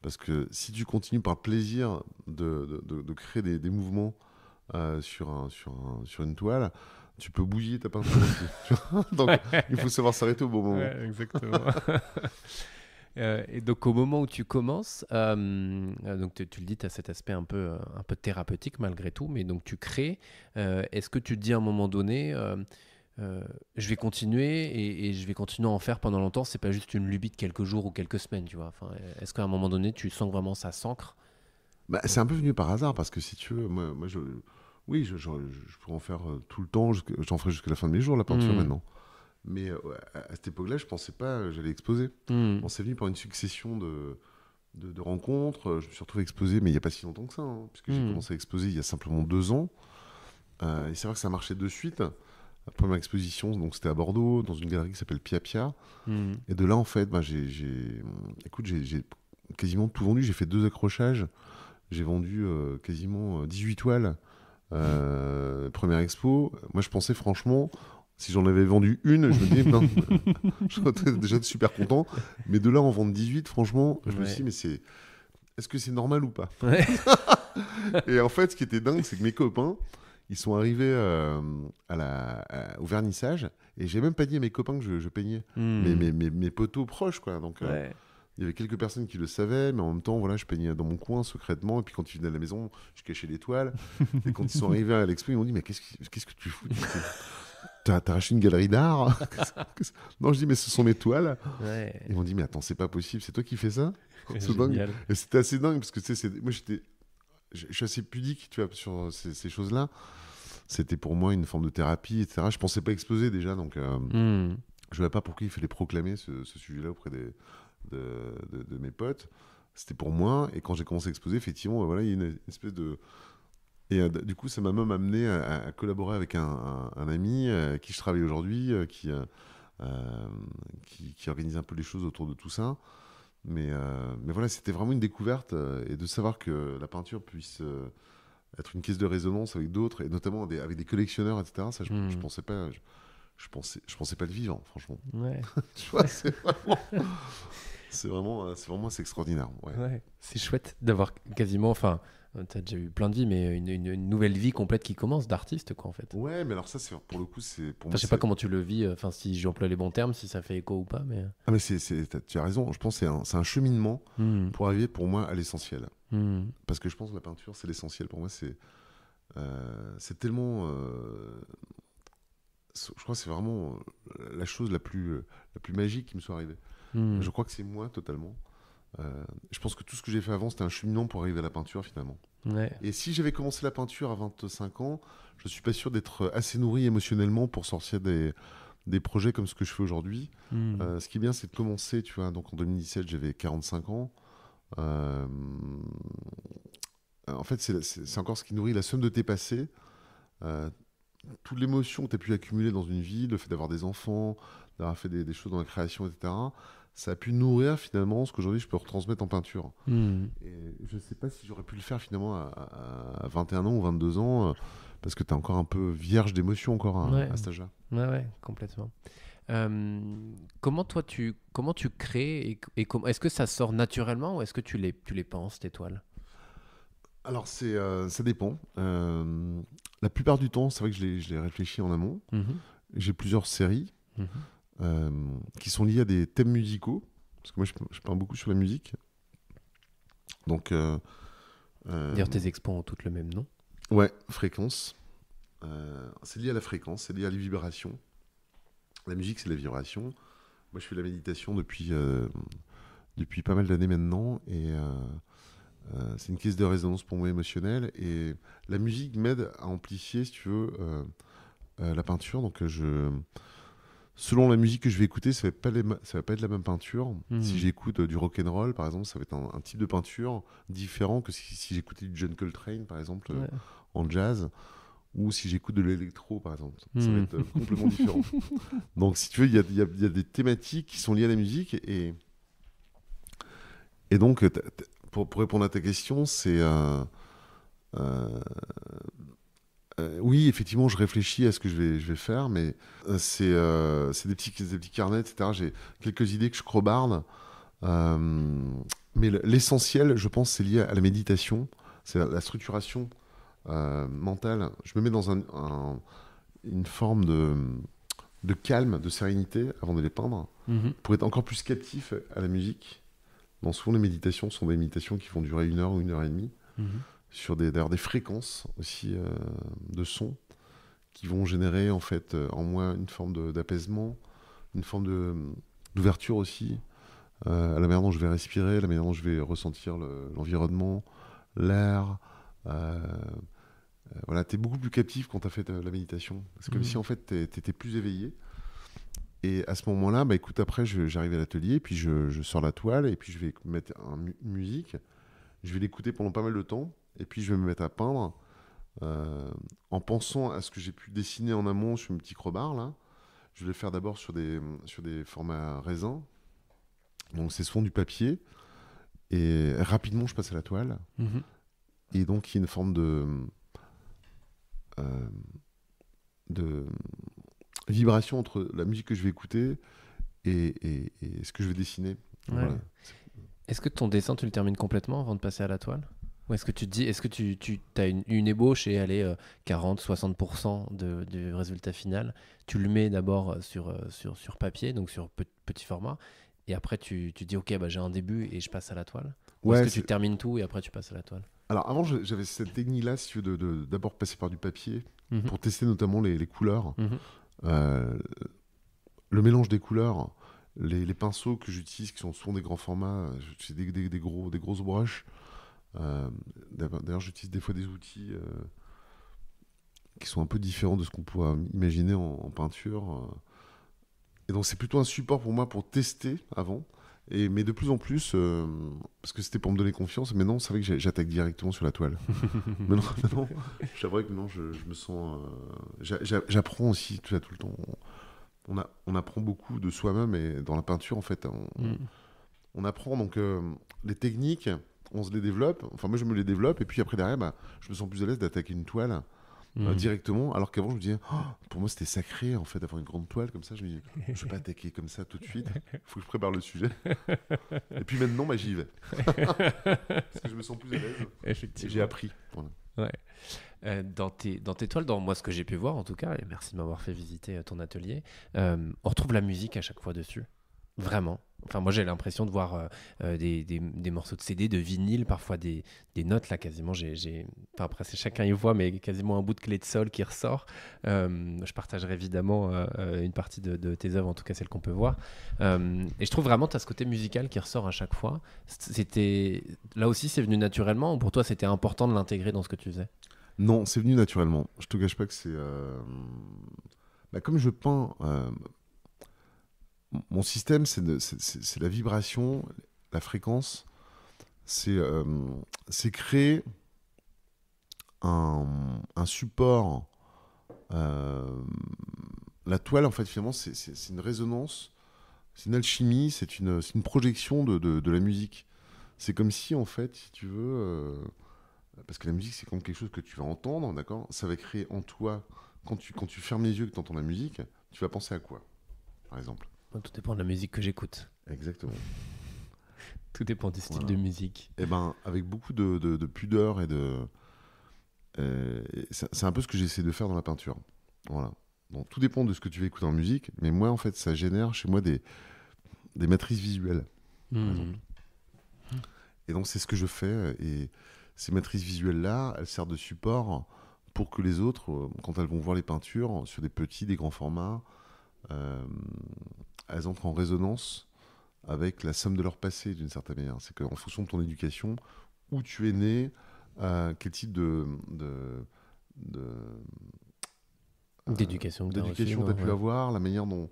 Parce que si tu continues par plaisir de, créer des, mouvements euh, sur, une toile, tu peux bouillir ta peinture. Donc, il faut savoir s'arrêter au bon moment. exactement. Euh, et donc au moment où tu commences, euh, euh, donc tu, le dis, tu as cet aspect un peu, un peu thérapeutique malgré tout, mais donc tu crées. Est-ce que tu te dis à un moment donné, je vais continuer et, je vais continuer à en faire pendant longtemps, c'est pas juste une lubie de quelques jours ou quelques semaines, tu vois enfin, Est-ce qu'à un moment donné, tu sens vraiment ça s'ancre bah, C'est un peu venu par hasard, parce que si tu veux, moi, je, oui, je, pourrais en faire tout le temps, j'en ferai jusqu'à la fin de mes jours la peinture hmm. maintenant. Mais euh, à, cette époque-là, je pensais pas que euh, j'allais exposer. Hmm. On s'est venu par une succession de, de, rencontres. Je me suis retrouvé exposé, mais il n'y a pas si longtemps que ça, hein, puisque j'ai hmm. commencé à exposer il y a simplement deux ans. Euh, et c'est vrai que ça marchait de suite. La première exposition, donc c'était à Bordeaux, dans une galerie qui s'appelle Pia Pia. Hmm. Et de là, en fait, ben, j'ai, écoute, j'ai, quasiment tout vendu. J'ai fait deux accrochages. J'ai vendu quasiment 18 toiles. première expo. Moi, je pensais franchement, si j'en avais vendu une, je me dis, je serais déjà super content. Mais de là, en vendre 18, franchement, je me suis dit, mais c'est. Est-ce que c'est normal ou pas Et en fait, ce qui était dingue, c'est que mes copains, ils sont arrivés euh, à au vernissage et j'ai même pas dit à mes copains que je, peignais, mais hmm. mes, mes, potos proches, quoi. Donc. Euh, il y avait quelques personnes qui le savaient, mais en même temps, voilà, je peignais dans mon coin secrètement. Et puis quand ils venaient à la maison, je cachais les et quand ils sont arrivés à l'expo, ils m'ont dit Mais quest qu'est-ce que tu fous t'as arraché une galerie d'art Non, je dis, mais ce sont mes toiles. Ils m'ont dit, mais attends, c'est pas possible, c'est toi qui fais ça C'est dingue. Et c'était assez dingue parce que, tu sais, moi, j'étais. Je suis assez pudique, tu vois, sur ces, choses-là. C'était pour moi une forme de thérapie, etc. Je pensais pas exploser déjà, donc euh, hmm. je ne pas pourquoi il fallait proclamer ce, sujet-là auprès des, de, de mes potes. C'était pour moi, et quand j'ai commencé à exposer, effectivement, bah, voilà, il y a une espèce de et euh, du coup, ça m'a même amené à, collaborer avec un, ami euh, qui je travaille aujourd'hui, euh, qui, qui, organise un peu les choses autour de tout ça. Mais, mais voilà, c'était vraiment une découverte et de savoir que la peinture puisse être une caisse de résonance avec d'autres et notamment avec des collectionneurs, etc. Ça, je, ne mmh. pensais pas. Je, pensais, je pensais pas le vivant franchement. tu vois, c'est vraiment. c'est vraiment, extraordinaire. Ouais, c'est chouette d'avoir quasiment, enfin, euh, t'as déjà eu plein de vies, mais une, une, nouvelle vie complète qui commence d'artiste, quoi, en fait. Ouais, mais alors ça, c'est pour le coup, c'est pour. moi. je sais pas comment tu le vis. Euh, enfin, si j'emploie les bons termes, si ça fait écho ou pas, mais. Euh. Ah, mais c'est, tu as raison. Je pense que c'est un, un, cheminement hmm. pour arriver, pour moi, à l'essentiel. Hmm. Parce que je pense que la peinture, c'est l'essentiel. Pour moi, c'est, c'est tellement. je crois que c'est vraiment la chose la plus, la plus magique qui me soit arrivée. Hmm. Je crois que c'est moi totalement. Euh, je pense que tout ce que j'ai fait avant, c'était un cheminement pour arriver à la peinture finalement. Et si j'avais commencé la peinture à 25 ans, je ne suis pas sûr d'être assez nourri émotionnellement pour sortir des, projets comme ce que je fais aujourd'hui. Hmm. Euh, ce qui est bien, c'est de commencer, tu vois. Donc en 2017, j'avais 45 ans. Euh, en fait, c'est encore ce qui nourrit la somme de tes passés. Toutes les émotions que tu as pu accumuler dans une vie, le fait d'avoir des enfants, d'avoir fait des, des, choses dans la création, etc ça a pu nourrir finalement ce qu'aujourd'hui je peux retransmettre en peinture. Hmm. je ne sais pas si j'aurais pu le faire finalement à, 21 ans ou 22 ans, euh, parce que tu es encore un peu vierge d'émotion encore à, hein, à cet âge-là. Ouais, complètement. Euh, comment toi tu comment tu crées et, comment est-ce que ça sort naturellement ou est-ce que tu les tu les penses tes toiles Alors c'est euh, ça dépend. la plupart du temps, c'est vrai que je les, je réfléchis en amont. Mhm. J'ai plusieurs séries. Mhm. Euh, qui sont liés à des thèmes musicaux. Parce que moi, je, je beaucoup sur la musique. Donc. Euh, euh, D'ailleurs, tes expos ont toutes le même nom. Ouais, fréquence. Euh, c'est lié à la fréquence, c'est lié à les vibrations. La musique, c'est la vibration. Moi, je fais la méditation depuis, depuis pas mal d'années maintenant. Et. c'est une caisse de résonance pour moi émotionnelle et la musique m'aide à amplifier, si tu veux, la peinture. Donc je, selon la musique que je vais écouter, ça ne va, pas être la même peinture. Hmm. Si j'écoute euh, du rock and roll, par exemple, ça va être un, type de peinture différent que si, j'écoutais du John Coltrane, par exemple, euh, en jazz, ou si j'écoute de l'électro, par exemple. Ça va hmm. être euh, complètement différent. Donc, si tu veux, il y, a, des thématiques qui sont liées à la musique. Et, donc, pour, répondre à ta question, c'est euh, oui, effectivement, je réfléchis à ce que je vais, faire, mais euh, euh, c'est des, petits, petits carnets, etc. J'ai quelques idées que je crobarde. mais l'essentiel, je pense, c'est lié à la méditation, c'est la, structuration mentale. Je me mets dans une forme de, calme, de sérénité avant de les peindre, mhm. pour être encore plus captif à la musique. Dans souvent, les méditations sont des méditations qui vont durer une heure ou une heure et demie. Mhm sur des, fréquences aussi euh, de son qui vont générer en fait euh, en moi une forme d'apaisement, une forme d'ouverture aussi euh, la manière dont je vais respirer, la manière dont je vais ressentir l'environnement, l'air. voilà, tu es beaucoup plus captif quand tu as fait la méditation. C'est comme mm. si en fait tu étais plus éveillé. Et à ce moment-là, bah, écoute, après j'arrive à l'atelier, puis je, sors la toile, et puis je vais mettre une musique. Je vais l'écouter pendant pas mal de temps et puis je vais me mettre à peindre euh, en pensant à ce que j'ai pu dessiner en amont sur mes petits crobards. là. Je vais le faire d'abord sur des, sur des formats raisins. Donc c'est souvent du papier. Et rapidement, je passe à la toile. Mhm. Et donc, il y a une forme de, euh, de vibration entre la musique que je vais écouter et, ce que je vais dessiner. Est-ce que ton dessin, tu le termines complètement avant de passer à la toile est-ce que tu dis, est-ce que tu, tu as une, ébauche et elle est 40-60% euh, de, du résultat final Tu le mets d'abord euh, sur, euh, sur, sur papier, donc sur petit format, et après tu, tu dis, ok, bah, j'ai un début et je passe à la toile Ou ouais, est-ce que tu termines tout et après tu passes à la toile Alors avant, j'avais cette technique-là, si d'abord de, d'abord passer par du papier mmh pour tester notamment les, les couleurs, mmh le mélange des couleurs. Les, les pinceaux que j'utilise, qui sont souvent des grands formats, des, des, des, gros, des grosses broches, euh, d'ailleurs, j'utilise des fois des outils euh, qui sont un peu différents de ce qu'on pourrait imaginer en, peinture. Euh. Et donc c'est plutôt un support pour moi pour tester avant. Et, mais de plus en plus, parce que c'était pour me donner confiance, mais non, c'est vrai que j'attaque directement sur la toile. maintenant, non, que non, je, me sens. J'apprends aussi tout, tout le temps. On, on apprend beaucoup de soi-même et dans la peinture, en fait, on, mm. apprend donc les techniques, on se les développe. Enfin, moi, je me les développe. Et puis après, derrière, bah, je me sens plus à l'aise d'attaquer une toile euh, hmm. directement. Alors qu'avant, je me disais, oh, pour moi, c'était sacré, en fait, d'avoir une grande toile comme ça. Je me disais, je ne vais pas attaquer comme ça tout de suite. Il faut que je prépare le sujet. et puis maintenant, bah, j'y vais. Parce que je me sens plus à l'aise. Effectivement. J'ai appris. Euh, dans, tes, toiles, dans moi ce que j'ai pu voir en tout cas, et merci de m'avoir fait visiter euh, ton atelier, on retrouve la musique à chaque fois dessus. Vraiment. Enfin, moi, j'ai l'impression de voir euh, euh, des, des, morceaux de CD, de vinyle, parfois des, des notes, là, quasiment. J'ai, Enfin, après, c'est chacun y voit, mais quasiment un bout de clé de sol qui ressort. Euh, je partagerai évidemment une partie de, tes œuvres, en tout cas celle qu'on peut voir. et je trouve vraiment, tu as ce côté musical qui ressort à chaque fois. C'était... Là aussi, c'est venu naturellement, ou pour toi, c'était important de l'intégrer dans ce que tu faisais Non, c'est venu naturellement. Je te gâche pas que c'est... Bah, comme je peins, mon système, c'est la vibration, la fréquence. C'est euh, créer un, support. Euh, la toile, en fait, finalement, c'est une résonance, c'est une alchimie, c'est une, projection de, la musique. C'est comme si, en fait, si tu veux, euh, parce que la musique, c'est comme quelque chose que tu vas entendre, d'accord Ça va créer en toi, quand tu, quand tu fermes les yeux et que tu entends la musique, tu vas penser à quoi, par exemple tout dépend de la musique que j'écoute. Exactement. Tout dépend du style de musique. Et eh ben, avec beaucoup de, de, pudeur et de. Euh, c'est un peu ce que j'essaie de faire dans la peinture. Voilà. Donc tout dépend de ce que tu veux écouter en musique, mais moi en fait ça génère chez moi des, des matrices visuelles. Hmm. Et donc c'est ce que je fais et ces matrices visuelles là, elles servent de support pour que les autres, euh, quand elles vont voir les peintures sur des petits, des grands formats, euh, elles entrent en résonance avec la somme de leur passé d'une certaine manière. C'est qu'en fonction de ton éducation, où tu es né, euh, quel type de, euh, d'éducation, tu as pu avoir, la manière dont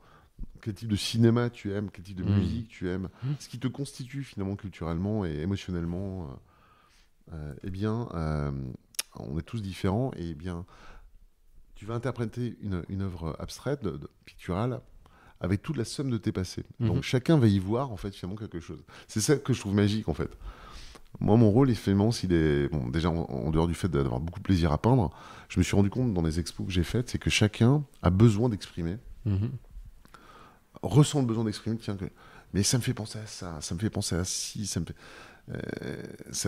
quel type de cinéma tu aimes, quel type de mmh. musique tu aimes, mmh. ce qui te constitue finalement culturellement et émotionnellement. Euh, eh bien, on est tous différents et eh bien tu vas interpréter une, œuvre abstraite, picturale, avec toute la somme de tes passés. Mhm. Donc chacun va y voir en fait finalement quelque chose. C'est ça que je trouve magique en fait. Moi, mon rôle, effectivement, s'il est. Bon, déjà, en, dehors du fait d'avoir beaucoup de plaisir à peindre, je me suis rendu compte dans les expos que j'ai faites, c'est que chacun a besoin d'exprimer, mhm. ressent le besoin d'exprimer, tiens, que... mais ça me fait penser à ça, ça me fait penser à ci, ça me fait.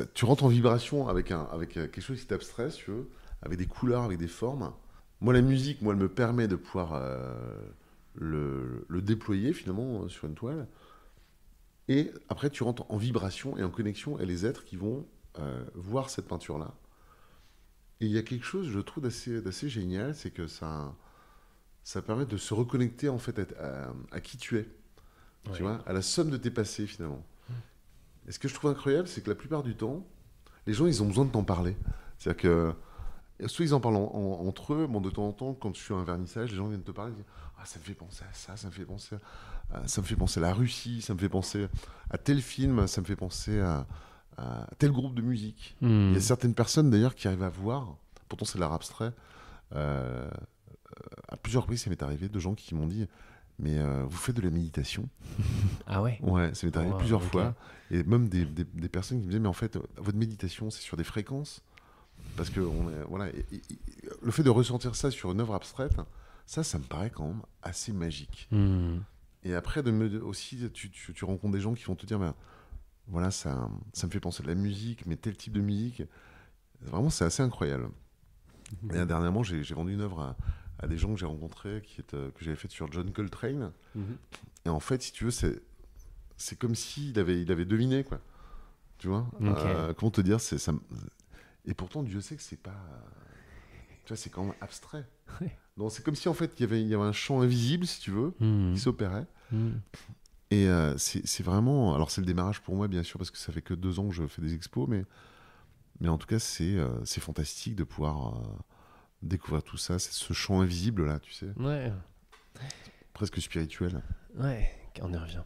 Euh, tu rentres en vibration avec, un, avec euh, quelque chose qui t'abstrait, tu veux, avec des couleurs, avec des formes. Moi, la musique, moi, elle me permet de pouvoir euh, le, déployer finalement sur une toile. Et après, tu rentres en vibration et en connexion avec les êtres qui vont euh, voir cette peinture-là. Et il y a quelque chose, je trouve, d'assez génial, c'est que ça, ça permet de se reconnecter en fait à, qui tu es, tu vois, à la somme de tes passés finalement. est mmh. Et ce que je trouve incroyable, c'est que la plupart du temps, les gens, ils ont besoin de t'en parler. C'est-à-dire que Soit ils en parlent entre eux, bon, de temps en temps, quand je suis à un vernissage, les gens viennent te parler, ah, ça me fait penser à ça, ça me fait penser à, euh, ça me fait penser à la Russie, ça me fait penser à tel film, ça me fait penser à, tel groupe de musique. Hmm. Il y a certaines personnes d'ailleurs qui arrivent à voir, pourtant c'est l'art abstrait, euh, euh, à plusieurs reprises ça m'est arrivé de gens qui m'ont dit mais vous faites de la méditation Ah ouais Ouais, ça m'est arrivé plusieurs fois. Et même des, des, des, personnes qui me disaient, mais en fait, votre méditation, c'est sur des fréquences parce que on est, voilà, le fait de ressentir ça sur une œuvre abstraite, ça, ça me paraît quand même assez magique. Hmm. Et après, de me, aussi, tu, rencontres des gens qui vont te dire, ben, voilà, ça, ça me fait penser à de la musique, mais tel type de musique. Vraiment, c'est assez incroyable. Hmm. Et dernièrement, j'ai vendu une œuvre à, des gens que j'ai rencontrés, qui est, euh, que j'avais faite sur John Coltrane. Hmm. Et en fait, si tu veux, c'est c'est comme s'il avait, il avait deviné, quoi. Tu vois euh, Comment te dire c'est ça, et pourtant, Dieu sait que c'est pas. Euh, tu vois, c'est quand même abstrait. Donc, c'est comme si, en fait, il y avait, il y avait un champ invisible, si tu veux, hmm. qui s'opérait. Hmm. Et euh, c'est vraiment. Alors, c'est le démarrage pour moi, bien sûr, parce que ça fait que deux ans que je fais des expos, mais, mais en tout cas, c'est euh, fantastique de pouvoir découvrir tout ça. C'est ce champ invisible, là, tu sais. Ouais. Presque spirituel. Ouais, on y revient.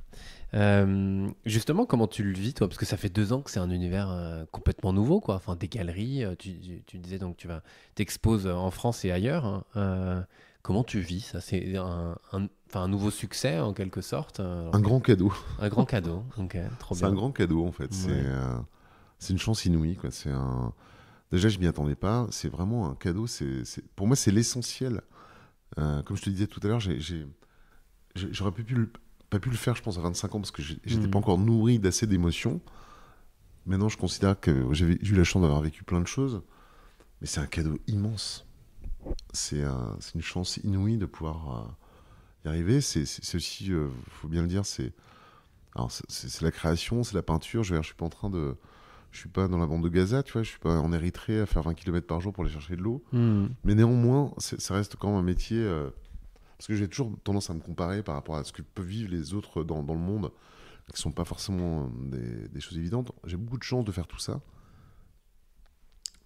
Euh, justement, comment tu le vis, toi Parce que ça fait deux ans que c'est un univers euh, complètement nouveau, quoi. Enfin, des galeries, euh, tu, disais donc tu vas t'exposes en France et ailleurs. Hein. comment tu vis ça C'est un, nouveau succès, en quelque sorte Un grand cadeau. Un grand cadeau, Ok, trop bien. C'est un grand cadeau, en fait. C'est une chance inouïe, quoi. C'est un... Déjà, je m'y attendais pas. C'est vraiment un cadeau. C'est, Pour moi, c'est l'essentiel. comme je te disais tout à l'heure, J'aurais pu, pu, pas pu le faire, je pense, à 25 ans, parce que j'étais hmm. pas encore nourri d'assez d'émotions. Maintenant, je considère que j'ai eu la chance d'avoir vécu plein de choses, mais c'est un cadeau immense. C'est une chance inouïe de pouvoir euh, y arriver. C'est aussi, il euh, faut bien le dire, c'est c'est la création, c'est la peinture. Je, veux dire je suis pas en train de. Je suis pas dans la bande de Gaza, tu vois, je suis pas en Érythrée à faire 20 km par jour pour aller chercher de l'eau. Hmm. Mais néanmoins, ça reste quand même un métier. Euh, parce que j'ai toujours tendance à me comparer par rapport à ce que peuvent vivre les autres dans, le monde, qui ne sont pas forcément euh, des, choses évidentes. J'ai beaucoup de chance de faire tout ça.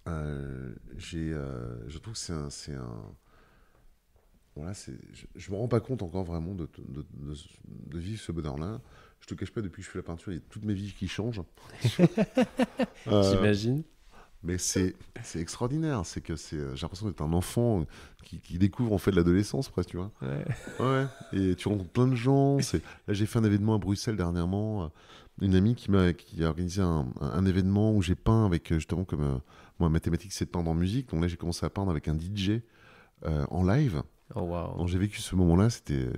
Euh, j'ai, euh, je trouve que c'est un, c'est un... Voilà, c'est, je, me rends pas compte encore vraiment de, vivre ce bonheur-là. Je te cache pas, depuis que je fais la peinture, il y a toutes mes vies qui changent. J'imagine. Mais c'est extraordinaire. C'est que euh, j'ai l'impression d'être un enfant qui, découvre en fait l'adolescence, presque, tu vois. Ouais. ouais. Et tu rencontres plein de gens. Là, j'ai fait un événement à Bruxelles dernièrement. Euh, une amie qui a, qui a organisé un, événement où j'ai peint avec, euh, justement, comme moi, mathématiques, c'est de peindre en musique. Donc là, j'ai commencé à peindre avec un DJ en live. Oh, wow. Donc j'ai vécu ce moment-là.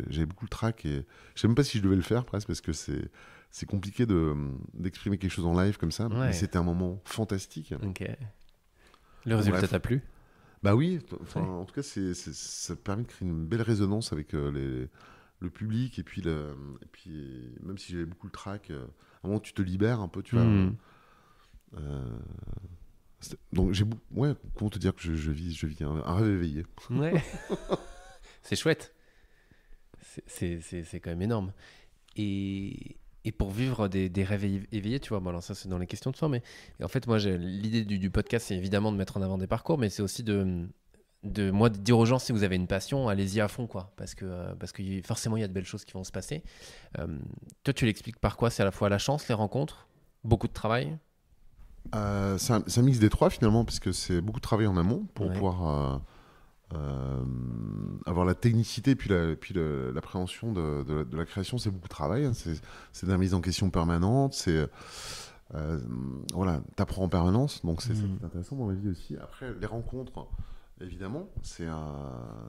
J'avais beaucoup le trac et je sais même pas si je devais le faire, presque, parce que c'est c'est compliqué de d'exprimer quelque chose en live comme ça. Mais c'était un moment fantastique. Le résultat t'a plu Bah oui. en tout cas, c'est, ça permet de créer une belle résonance avec euh, les, le public et puis le, puis même si j'avais beaucoup le track, euh, à un moment tu te libères un peu, tu vois. Hmm. Euh, donc j'ai ouais, comment te dire que je, vis, je vis un, rêve éveillé. Ouais. c'est chouette. C'est quand même énorme. Et et pour vivre des, des, rêves éveillés, tu vois. Bon, alors ça, c'est dans les questions de soi mais en fait, moi, l'idée du, podcast, c'est évidemment de mettre en avant des parcours, mais c'est aussi de, de moi de dire aux gens si vous avez une passion, allez-y à fond, quoi, parce que euh, parce que forcément, il y a de belles choses qui vont se passer. Euh, toi, tu l'expliques par quoi C'est à la fois la chance, les rencontres, beaucoup de travail. Euh, c'est un, mix des trois finalement, parce que c'est beaucoup de travail en amont pour pouvoir euh, euh, avoir la technicité puis la, puis l'appréhension de, la création, c'est beaucoup de travail. Hein. C'est, de la mise en question permanente. C'est euh, voilà, t'apprends en permanence, donc c'est, mmh. intéressant dans ma vie aussi. Après, les rencontres, évidemment, c'est,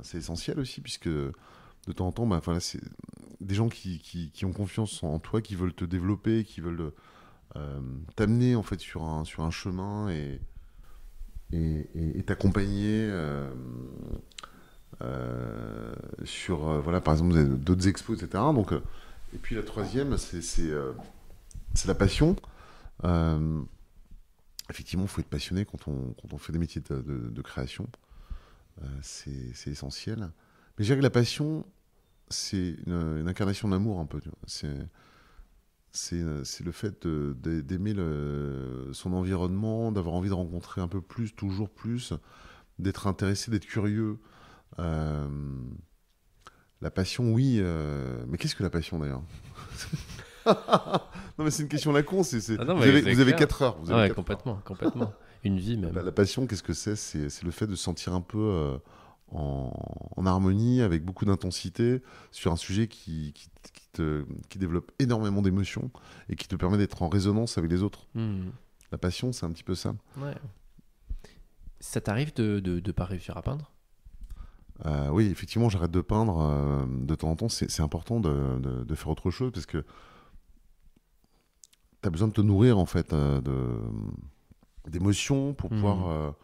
c'est essentiel aussi puisque de temps en temps, ben c'est des gens qui, qui, qui, ont confiance en toi, qui veulent te développer, qui veulent euh, t'amener en fait sur un, sur un chemin et et t'accompagner euh, euh, sur, euh, voilà, par exemple, d'autres expos, etc. Donc, et puis la troisième, c'est la passion. effectivement, il faut être passionné quand on, quand on fait des métiers de, création. c'est essentiel. Mais je dirais que la passion, c'est une, une, incarnation d'amour un peu. C'est euh, c'est le fait d'aimer son environnement, d'avoir envie de rencontrer un peu plus, toujours plus, d'être intéressé, d'être curieux. Euh, la passion, oui, euh, mais qu'est-ce que la passion d'ailleurs Non mais c'est une question la con, ah vous, avez, quatre 4 heures. Vous avez ah complètement, complètement. Une vie même. Bah, la, passion, qu'est-ce que c'est C'est le fait de sentir un peu en, harmonie, avec beaucoup d'intensité, sur un sujet qui, qui, développe énormément d'émotions et qui te permet d'être en résonance avec les autres. Hmm. La passion, c'est un petit peu ça. Ouais. Ça t'arrive de ne pas réussir à peindre euh, oui, effectivement, j'arrête de peindre euh, de temps en temps. C'est important de, faire autre chose parce que tu as besoin de te nourrir en fait euh, d'émotions pour hmm. pouvoir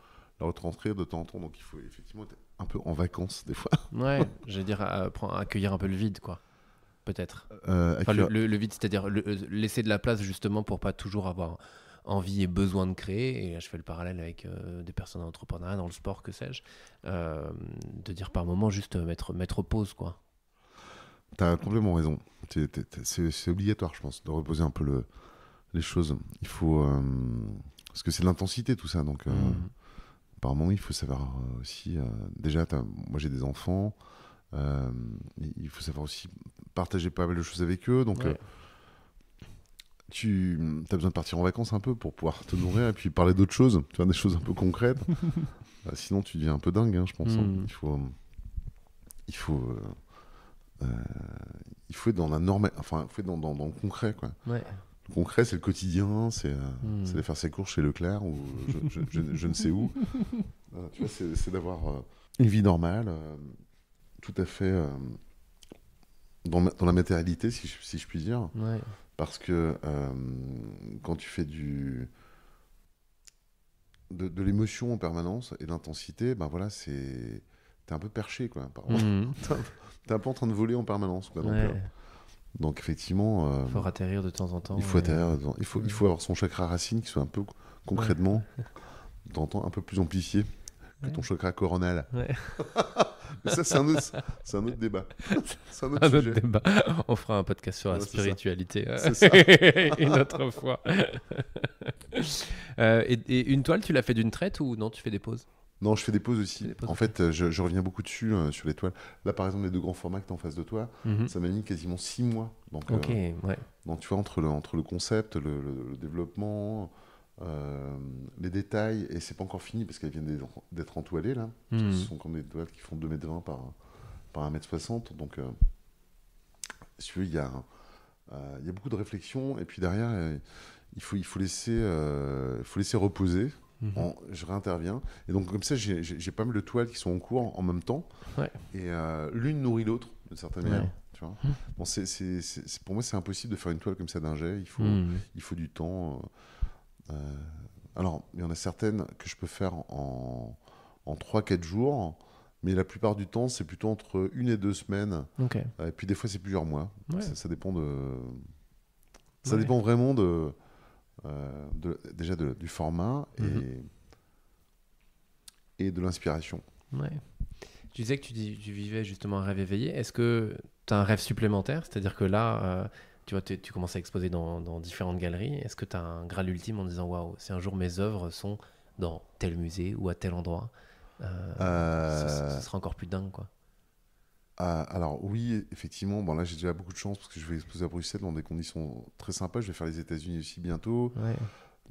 la retranscrire de temps en temps. Donc il faut effectivement un peu en vacances des fois. Ouais, je veux dire, euh, accueillir un peu le vide, quoi. Peut-être. Euh, le, vide, c'est-à-dire euh, laisser de la place justement pour pas toujours avoir envie et besoin de créer. Et là, je fais le parallèle avec des personnes en entrepreneuriat, dans le sport, que sais-je. de dire par moment juste mettre, mettre pause, quoi. T'as complètement raison. C'est obligatoire, je pense, de reposer un peu les choses. Il faut. parce que c'est de l'intensité, tout ça. Donc. Mmh apparemment il faut savoir euh, aussi. Euh, déjà, moi j'ai des enfants. Euh, il faut savoir aussi partager pas mal de choses avec eux. Donc. tu as besoin de partir en vacances un peu pour pouvoir te nourrir et puis parler d'autres choses, tu des choses un peu concrètes. sinon, tu deviens un peu dingue, hein, je pense. Hein. Hmm. Il faut, il faut, il faut être dans la norme, enfin, il faut être dans, dans, dans le concret, quoi. Ouais concret, c'est le quotidien, c'est euh, hmm. de faire ses courses chez Leclerc ou je, ne sais où. Euh, c'est d'avoir euh, une vie normale, tout à fait dans, la matérialité, si, je, puis dire. Parce que quand tu fais du, de, l'émotion en permanence et l'intensité, ben voilà, c'est un peu perché quoi. Par... Hmm. un peu en train de voler en permanence donc effectivement, il euh, faut atterrir de temps en temps. Il faut atterrir. Il faut, avoir son chakra racine qui soit un peu concrètement, en temps un peu plus amplifié que ton chakra coronal. Mais ça, c'est un autre, un autre débat. C'est un, autre, débat. On fera un podcast sur la spiritualité hein. ça. une autre fois. Euh, et, et, une toile, tu l'as fait d'une traite ou non Tu fais des pauses non, je fais des pauses aussi. En fait, je, reviens beaucoup dessus euh, sur les toiles. Là, par exemple, les deux grands formats que tu en face de toi, mhm. ça m'a mis quasiment six mois. Donc, euh, Donc, tu vois, entre le, entre le concept, le, développement, euh, les détails, et c'est pas encore fini parce qu'elles viennent d'être entoilées là. Ce mhm. sont comme des toiles qui font 2m20 par, par 1m60. Donc, si tu veux, il y, a beaucoup de réflexion, et puis derrière, il, faut, il faut, laisser, faut laisser reposer. Mhm. je réinterviens. Et donc, comme ça, j'ai pas mal de toiles qui sont en cours en, même temps. Et euh, l'une nourrit l'autre, d'une certaine manière. Mhm. bon, c'est pour moi, c'est impossible de faire une toile comme ça d'un jet. Il faut, mhm. il faut du temps. Euh, euh. alors, il y en a certaines que je peux faire en, en 3-4 jours. Mais la plupart du temps, c'est plutôt entre une et deux semaines. Et puis des fois, c'est plusieurs mois. ça, dépend de. Ça dépend vraiment de euh, de, déjà du format mhm. et, de l'inspiration. Ouais. Tu disais que tu, vivais justement un rêve éveillé. Est-ce que tu as un rêve supplémentaire C'est-à-dire que là, euh, tu vois, tu commences à exposer dans, différentes galeries. Est-ce que tu as un graal ultime en disant Waouh, si un jour mes œuvres sont dans tel musée ou à tel endroit, euh, ce, ce, sera encore plus dingue quoi. Ah, alors oui, effectivement, bon, là j'ai déjà beaucoup de chance parce que je vais exposer à Bruxelles dans des conditions très sympas. Je vais faire les États-Unis aussi bientôt.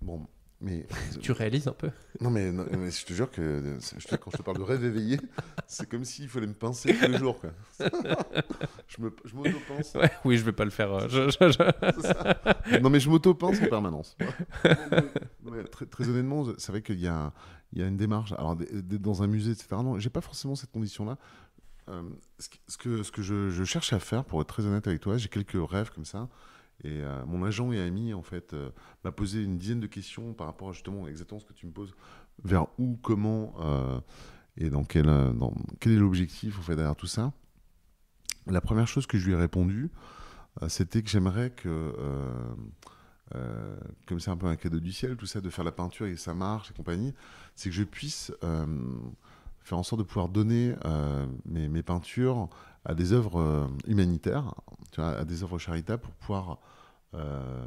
Bon, mais euh, tu réalises un peu. Non mais, je te jure que quand je te parle de rêve éveillé, c'est comme s'il fallait me pincer tous les jours. je me, je pince oui, je vais pas le faire. Euh, non mais je m'auto-pince en permanence. très, honnêtement, c'est vrai qu'il y a, il y une démarche. Alors dans un musée, etc. Non, j'ai pas forcément cette condition-là. Euh, ce que, ce que je, cherche à faire, pour être très honnête avec toi, j'ai quelques rêves comme ça. Et euh, mon agent et ami, en fait, euh, m'a posé une dizaine de questions par rapport à justement exactement ce que tu me poses. Vers où, comment et dans quel, quel est l'objectif en fait, derrière tout ça. La première chose que je lui ai répondu, c'était que j'aimerais que, comme c'est un peu un cadeau du ciel, tout ça, de faire la peinture et ça marche et compagnie, c'est que je puisse faire en sorte de pouvoir donner euh, mes, peintures à des œuvres euh, humanitaires, à des œuvres charitables pour pouvoir, euh,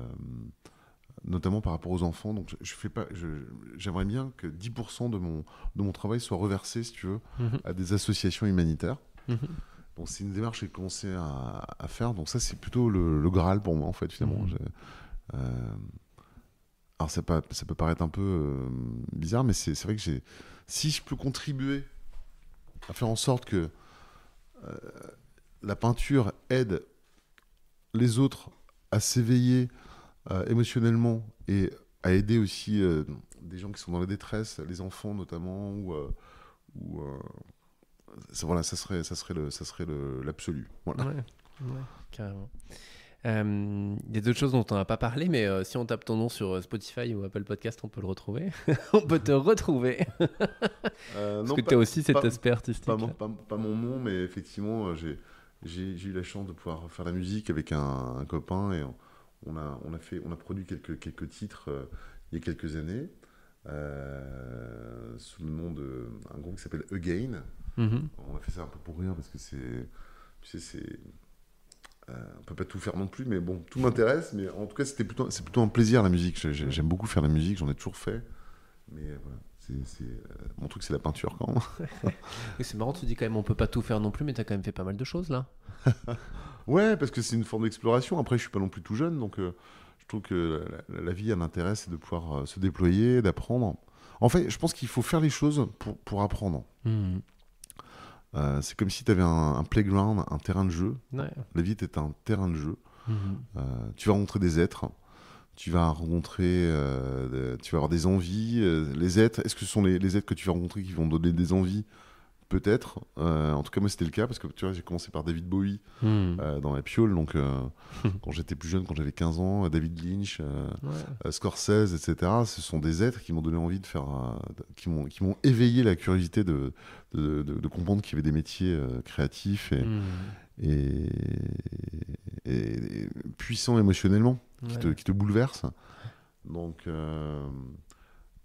notamment par rapport aux enfants. Donc, je, fais pas, j'aimerais bien que 10% de mon, de mon travail soit reversé, si tu veux, mhm. à des associations humanitaires. Donc, mhm. c'est une démarche que j'ai commencé à, faire. Donc, ça, c'est plutôt le, Graal pour moi, en fait, finalement. Mhm alors ça, pas, ça peut paraître un peu euh, bizarre, mais c'est vrai que j'ai, si je peux contribuer à faire en sorte que euh, la peinture aide les autres à s'éveiller euh, émotionnellement et à aider aussi des gens qui sont dans la détresse, les enfants notamment, ou, ou ça, voilà, ça serait, ça serait le, ça serait l'absolu. Voilà. ouais, carrément. Euh, il y a d'autres choses dont on n'a pas parlé, mais euh, si on tape ton nom sur euh, Spotify ou Apple Podcast, on peut le retrouver. on peut te retrouver. Parce que tu aussi cet aspect artistique. Pas mon, nom, mais effectivement, j'ai, eu la chance de pouvoir faire la musique avec un, copain et on, a, on, a, fait, on a produit quelques, quelques titres il y a quelques années sous le nom d'un groupe qui s'appelle Again. Mm-hmm. On a fait ça un peu pour rire parce que c'est, c'est euh, on ne peut pas tout faire non plus, mais bon, tout m'intéresse. Mais en tout cas, c'était plutôt, c'est plutôt un plaisir la musique. J'aime beaucoup faire la musique, j'en ai toujours fait. Mais euh, voilà, euh, mon truc, c'est la peinture quand même. c'est marrant, tu dis quand même, on peut pas tout faire non plus, mais tu as quand même fait pas mal de choses là. ouais, parce que c'est une forme d'exploration. Après, je suis pas non plus tout jeune, donc je trouve que la, vie a intérêt, c'est de pouvoir se déployer, d'apprendre. En fait, je pense qu'il faut faire les choses pour, pour apprendre. Mmh. Euh, c'est comme si tu avais un, playground, un terrain de jeu. La vie est un terrain de jeu. Mm-hmm. Euh, tu vas rencontrer des êtres, tu vas rencontrer, euh, tu vas avoir des envies. les êtres, est-ce que ce sont les, les, êtres que tu vas rencontrer qui vont donner des envies Peut-être. Euh, en tout cas, moi, c'était le cas parce que tu vois, j'ai commencé par David Bowie hmm. euh, dans la piole. Donc, euh, quand j'étais plus jeune, quand j'avais 15 ans, David Lynch, Scorsese, etc. Ce sont des êtres qui m'ont donné envie de faire. qui m'ont éveillé la curiosité de, de, comprendre qu'il y avait des métiers créatifs hmm. et, et, puissants émotionnellement, qui, te, qui, te, bouleversent. Donc,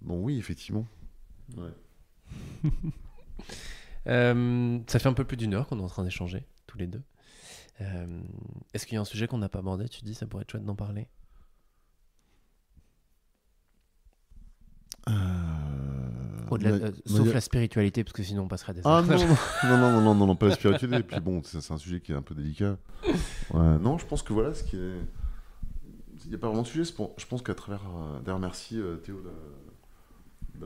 bon, oui, effectivement. Ouais. Euh, ça fait un peu plus d'une heure qu'on est en train d'échanger, tous les deux. Euh, est-ce qu'il y a un sujet qu'on n'a pas abordé Tu dis, ça pourrait être chouette d'en parler euh, sauf la spiritualité, parce que sinon on passerait à des Ah non, non, non, non, non, pas la spiritualité. Et puis bon, c'est un sujet qui est un peu délicat. non, je pense que voilà ce qui est. Il n'y a pas vraiment de sujet. Je pense qu'à travers. D'ailleurs, merci Théo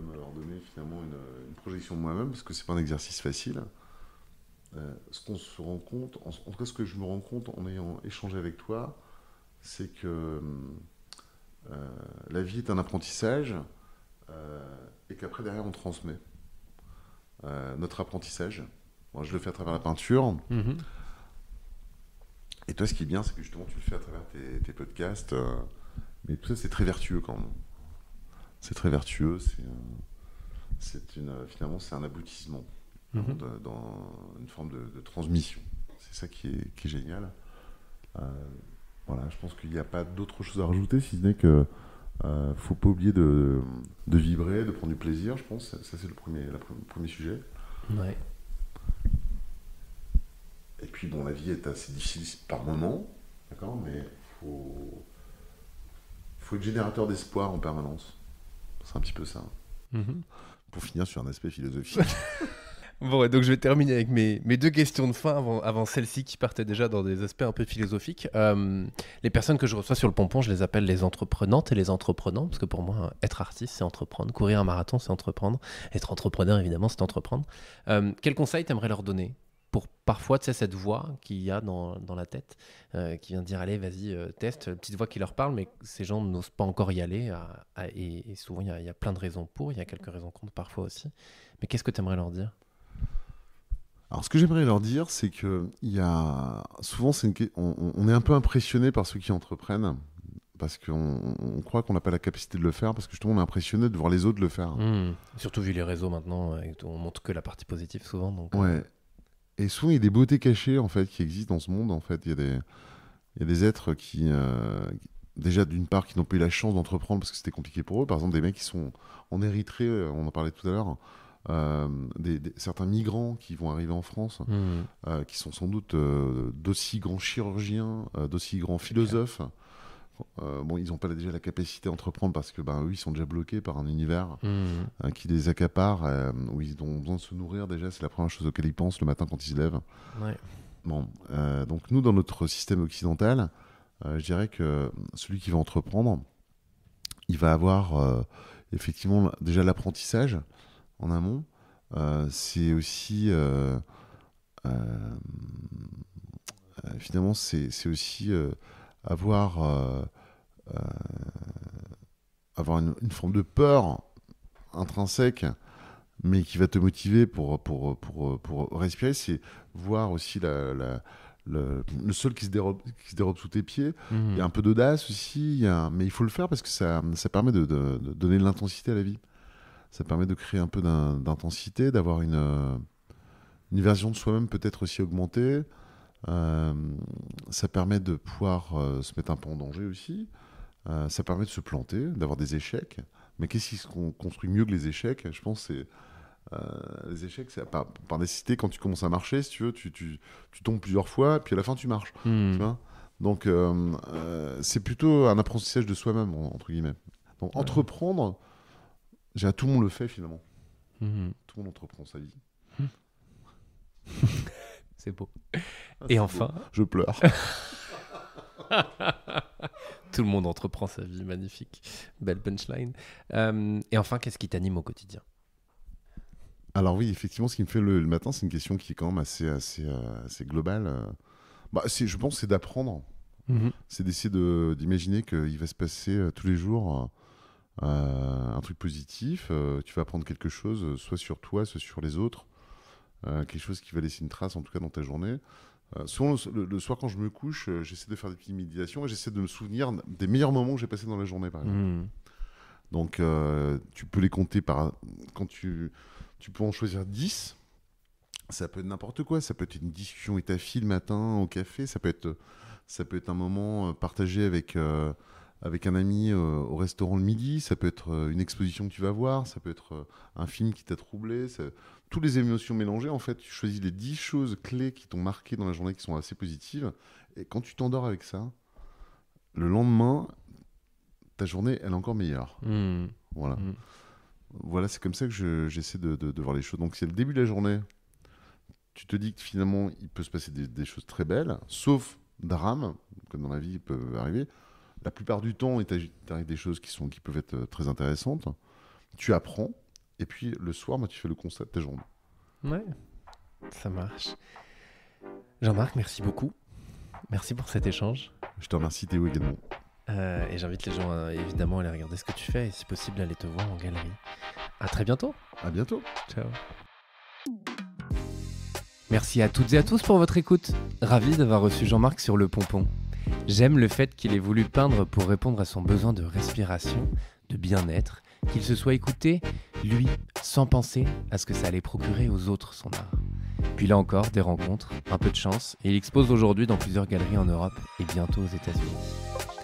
de me finalement une, une projection moi-même, parce que c'est pas un exercice facile. Euh, ce qu'on se rend compte, en, tout cas ce que je me rends compte en ayant échangé avec toi, c'est que euh, la vie est un apprentissage euh, et qu'après derrière on transmet notre apprentissage. Moi je le fais à travers la peinture. Mm-hmm. Et toi ce qui est bien c'est que justement tu le fais à travers tes podcasts. mais tout ça c'est très vertueux quand même c'est très vertueux. Euh, c'est une, finalement, c'est un aboutissement mhm. dans, une forme de, transmission. C'est ça qui est, génial. Euh, voilà, je pense qu'il n'y a pas d'autre chose à rajouter, si ce n'est que ne euh, faut pas oublier de, vibrer, de prendre du plaisir. Je pense ça c'est le premier, premier sujet. Et puis bon, la vie est assez difficile par moment, d'accord, mais faut faut être générateur d'espoir en permanence. C'est un petit peu ça. Mhm. Pour finir sur un aspect philosophique. bon, donc je vais terminer avec mes, mes deux questions de fin avant, avant celle-ci qui partait déjà dans des aspects un peu philosophiques. Euh, les personnes que je reçois sur le pompon, je les appelle les entreprenantes et les entreprenants, parce que pour moi, être artiste, c'est entreprendre. Courir un marathon, c'est entreprendre. Être entrepreneur, évidemment, c'est entreprendre. Euh, quel conseil t'aimerais leur donner pour parfois, tu sais, cette voix qu'il y a dans, dans la tête, euh, qui vient dire allez, vas-y, euh, teste, petite voix qui leur parle, mais ces gens n'osent pas encore y aller. et, souvent, il y, a plein de raisons pour, il y a quelques raisons contre parfois aussi. Mais qu'est-ce que tu aimerais leur dire alors, ce que j'aimerais leur dire, c'est que y a... souvent, est on, est un peu impressionné par ceux qui entreprennent, parce qu'on croit qu'on n'a pas la capacité de le faire, parce que justement, on est impressionné de voir les autres le faire. Hmm. Surtout vu les réseaux maintenant, on montre que la partie positive souvent. Donc, euh, ouais. Et souvent, il y a des beautés cachées en fait qui existent dans ce monde. En fait, il y a des, êtres qui, euh, déjà d'une part, qui n'ont pas eu la chance d'entreprendre parce que c'était compliqué pour eux. Par exemple, des mecs qui sont en Érythrée, euh, on en parlait tout à l'heure. Euh, des, certains migrants qui vont arriver en France, mmh. qui sont sans doute d'aussi grands chirurgiens, d'aussi grands philosophes, euh, bon, ils n'ont pas déjà la capacité à entreprendre parce que ben, eux, ils sont déjà bloqués par un univers mmh. euh, qui les accapare, euh, où ils ont besoin de se nourrir déjà. C'est la première chose auquel ils pensent le matin quand ils se lèvent. Bon, donc nous, dans notre système occidental, je dirais que celui qui va entreprendre, il va avoir effectivement déjà l'apprentissage en amont. c'est aussi finalement c'est aussi avoir, euh, euh, avoir une, forme de peur intrinsèque mais qui va te motiver pour, pour, pour, pour respirer, c'est voir aussi le, sol qui se, dérobe, qui se dérobe sous tes pieds. Mhm. Il y a un peu d'audace aussi, y a, mais il faut le faire parce que ça, ça permet de, donner de l'intensité à la vie. Ça permet de créer un peu d'intensité, d'avoir une, une version de soi-même peut-être aussi augmentée. Euh, ça permet de pouvoir euh, se mettre un peu en danger aussi. Euh, ça permet de se planter, d'avoir des échecs. Mais qu'est-ce qu'on construit mieux que les échecs Je pense que les échecs, c'est par, nécessité, quand tu commences à marcher, si tu veux, tu, tombes plusieurs fois, puis à la fin, tu marches. Hmm. Donc, c'est plutôt un apprentissage de soi-même, entre guillemets. Donc, entreprendre, j'ai tout le monde le fait finalement. Hmm. Tout le monde entreprend sa vie. C'est beau. Ah, et enfin. Je pleure. Tout le monde entreprend sa vie, magnifique. Belle punchline. Euh, et enfin, qu'est-ce qui t'anime au quotidien Alors, oui, effectivement, ce qui me fait le, matin, c'est une question qui est quand même assez, assez, euh, assez globale. Bah, je pense c'est d'apprendre. Mhm. C'est d'essayer d'imaginer qu'il va se passer euh, tous les jours. un truc positif, tu vas apprendre quelque chose, soit sur toi, soit sur les autres, euh, quelque chose qui va laisser une trace, en tout cas dans ta journée. Euh, souvent, le, soir, quand je me couche, euh, j'essaie de faire des petites méditations et j'essaie de me souvenir des meilleurs moments que j'ai passés dans la journée, par exemple. Mmh. Donc, tu peux les compter par. Quand tu, tu peux en choisir 10. Ça peut être n'importe quoi. Ça peut être une discussion avec ta fille le matin au café. Ça peut être, ça peut être un moment partagé avec avec un ami euh, au restaurant le midi, ça peut être euh, une exposition que tu vas voir, ça peut être euh, un film qui t'a troublé, toutes les émotions mélangées, en fait, tu choisis les 10 choses clés qui t'ont marqué dans la journée qui sont assez positives, et quand tu t'endors avec ça, le lendemain, ta journée, elle est encore meilleure. Mmh. Voilà. Mmh. Voilà, c'est comme ça que j'essaie de, voir les choses. Donc, c'est le début de la journée. Tu te dis que finalement, il peut se passer des, choses très belles, sauf drame, comme dans la vie, peuvent arriver la plupart du temps, il t'arrive des choses qui, sont, qui peuvent être euh, très intéressantes. Tu apprends, et puis le soir, moi, bah, tu fais le constat de tes journée. Ouais, ça marche. Jean-Marc, merci beaucoup. Merci pour cet échange. Je te remercie, Théo, également. Euh, et j'invite les gens évidemment à aller regarder ce que tu fais et si possible à aller te voir en galerie. À très bientôt. À bientôt. Ciao. Merci à toutes et à tous pour votre écoute. Ravi d'avoir reçu Jean-Marc sur le pompon. J'aime le fait qu'il ait voulu peindre pour répondre à son besoin de respiration, de bien-être, qu'il se soit écouté, lui, sans penser à ce que ça allait procurer aux autres son art. Puis là encore, des rencontres, un peu de chance, et il expose aujourd'hui dans plusieurs galeries en Europe et bientôt aux États-Unis.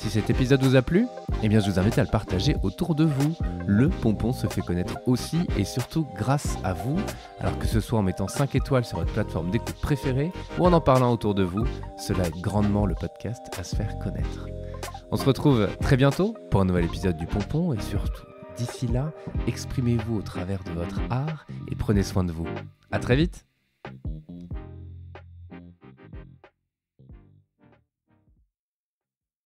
Si cet épisode vous a plu, eh bien je vous invite à le partager autour de vous. Le pompon se fait connaître aussi et surtout grâce à vous. Alors que ce soit en mettant 5 étoiles sur votre plateforme d'écoute préférée ou en en parlant autour de vous, cela aide grandement le podcast à se faire connaître. On se retrouve très bientôt pour un nouvel épisode du pompon et surtout, d'ici là, exprimez-vous au travers de votre art et prenez soin de vous. À très vite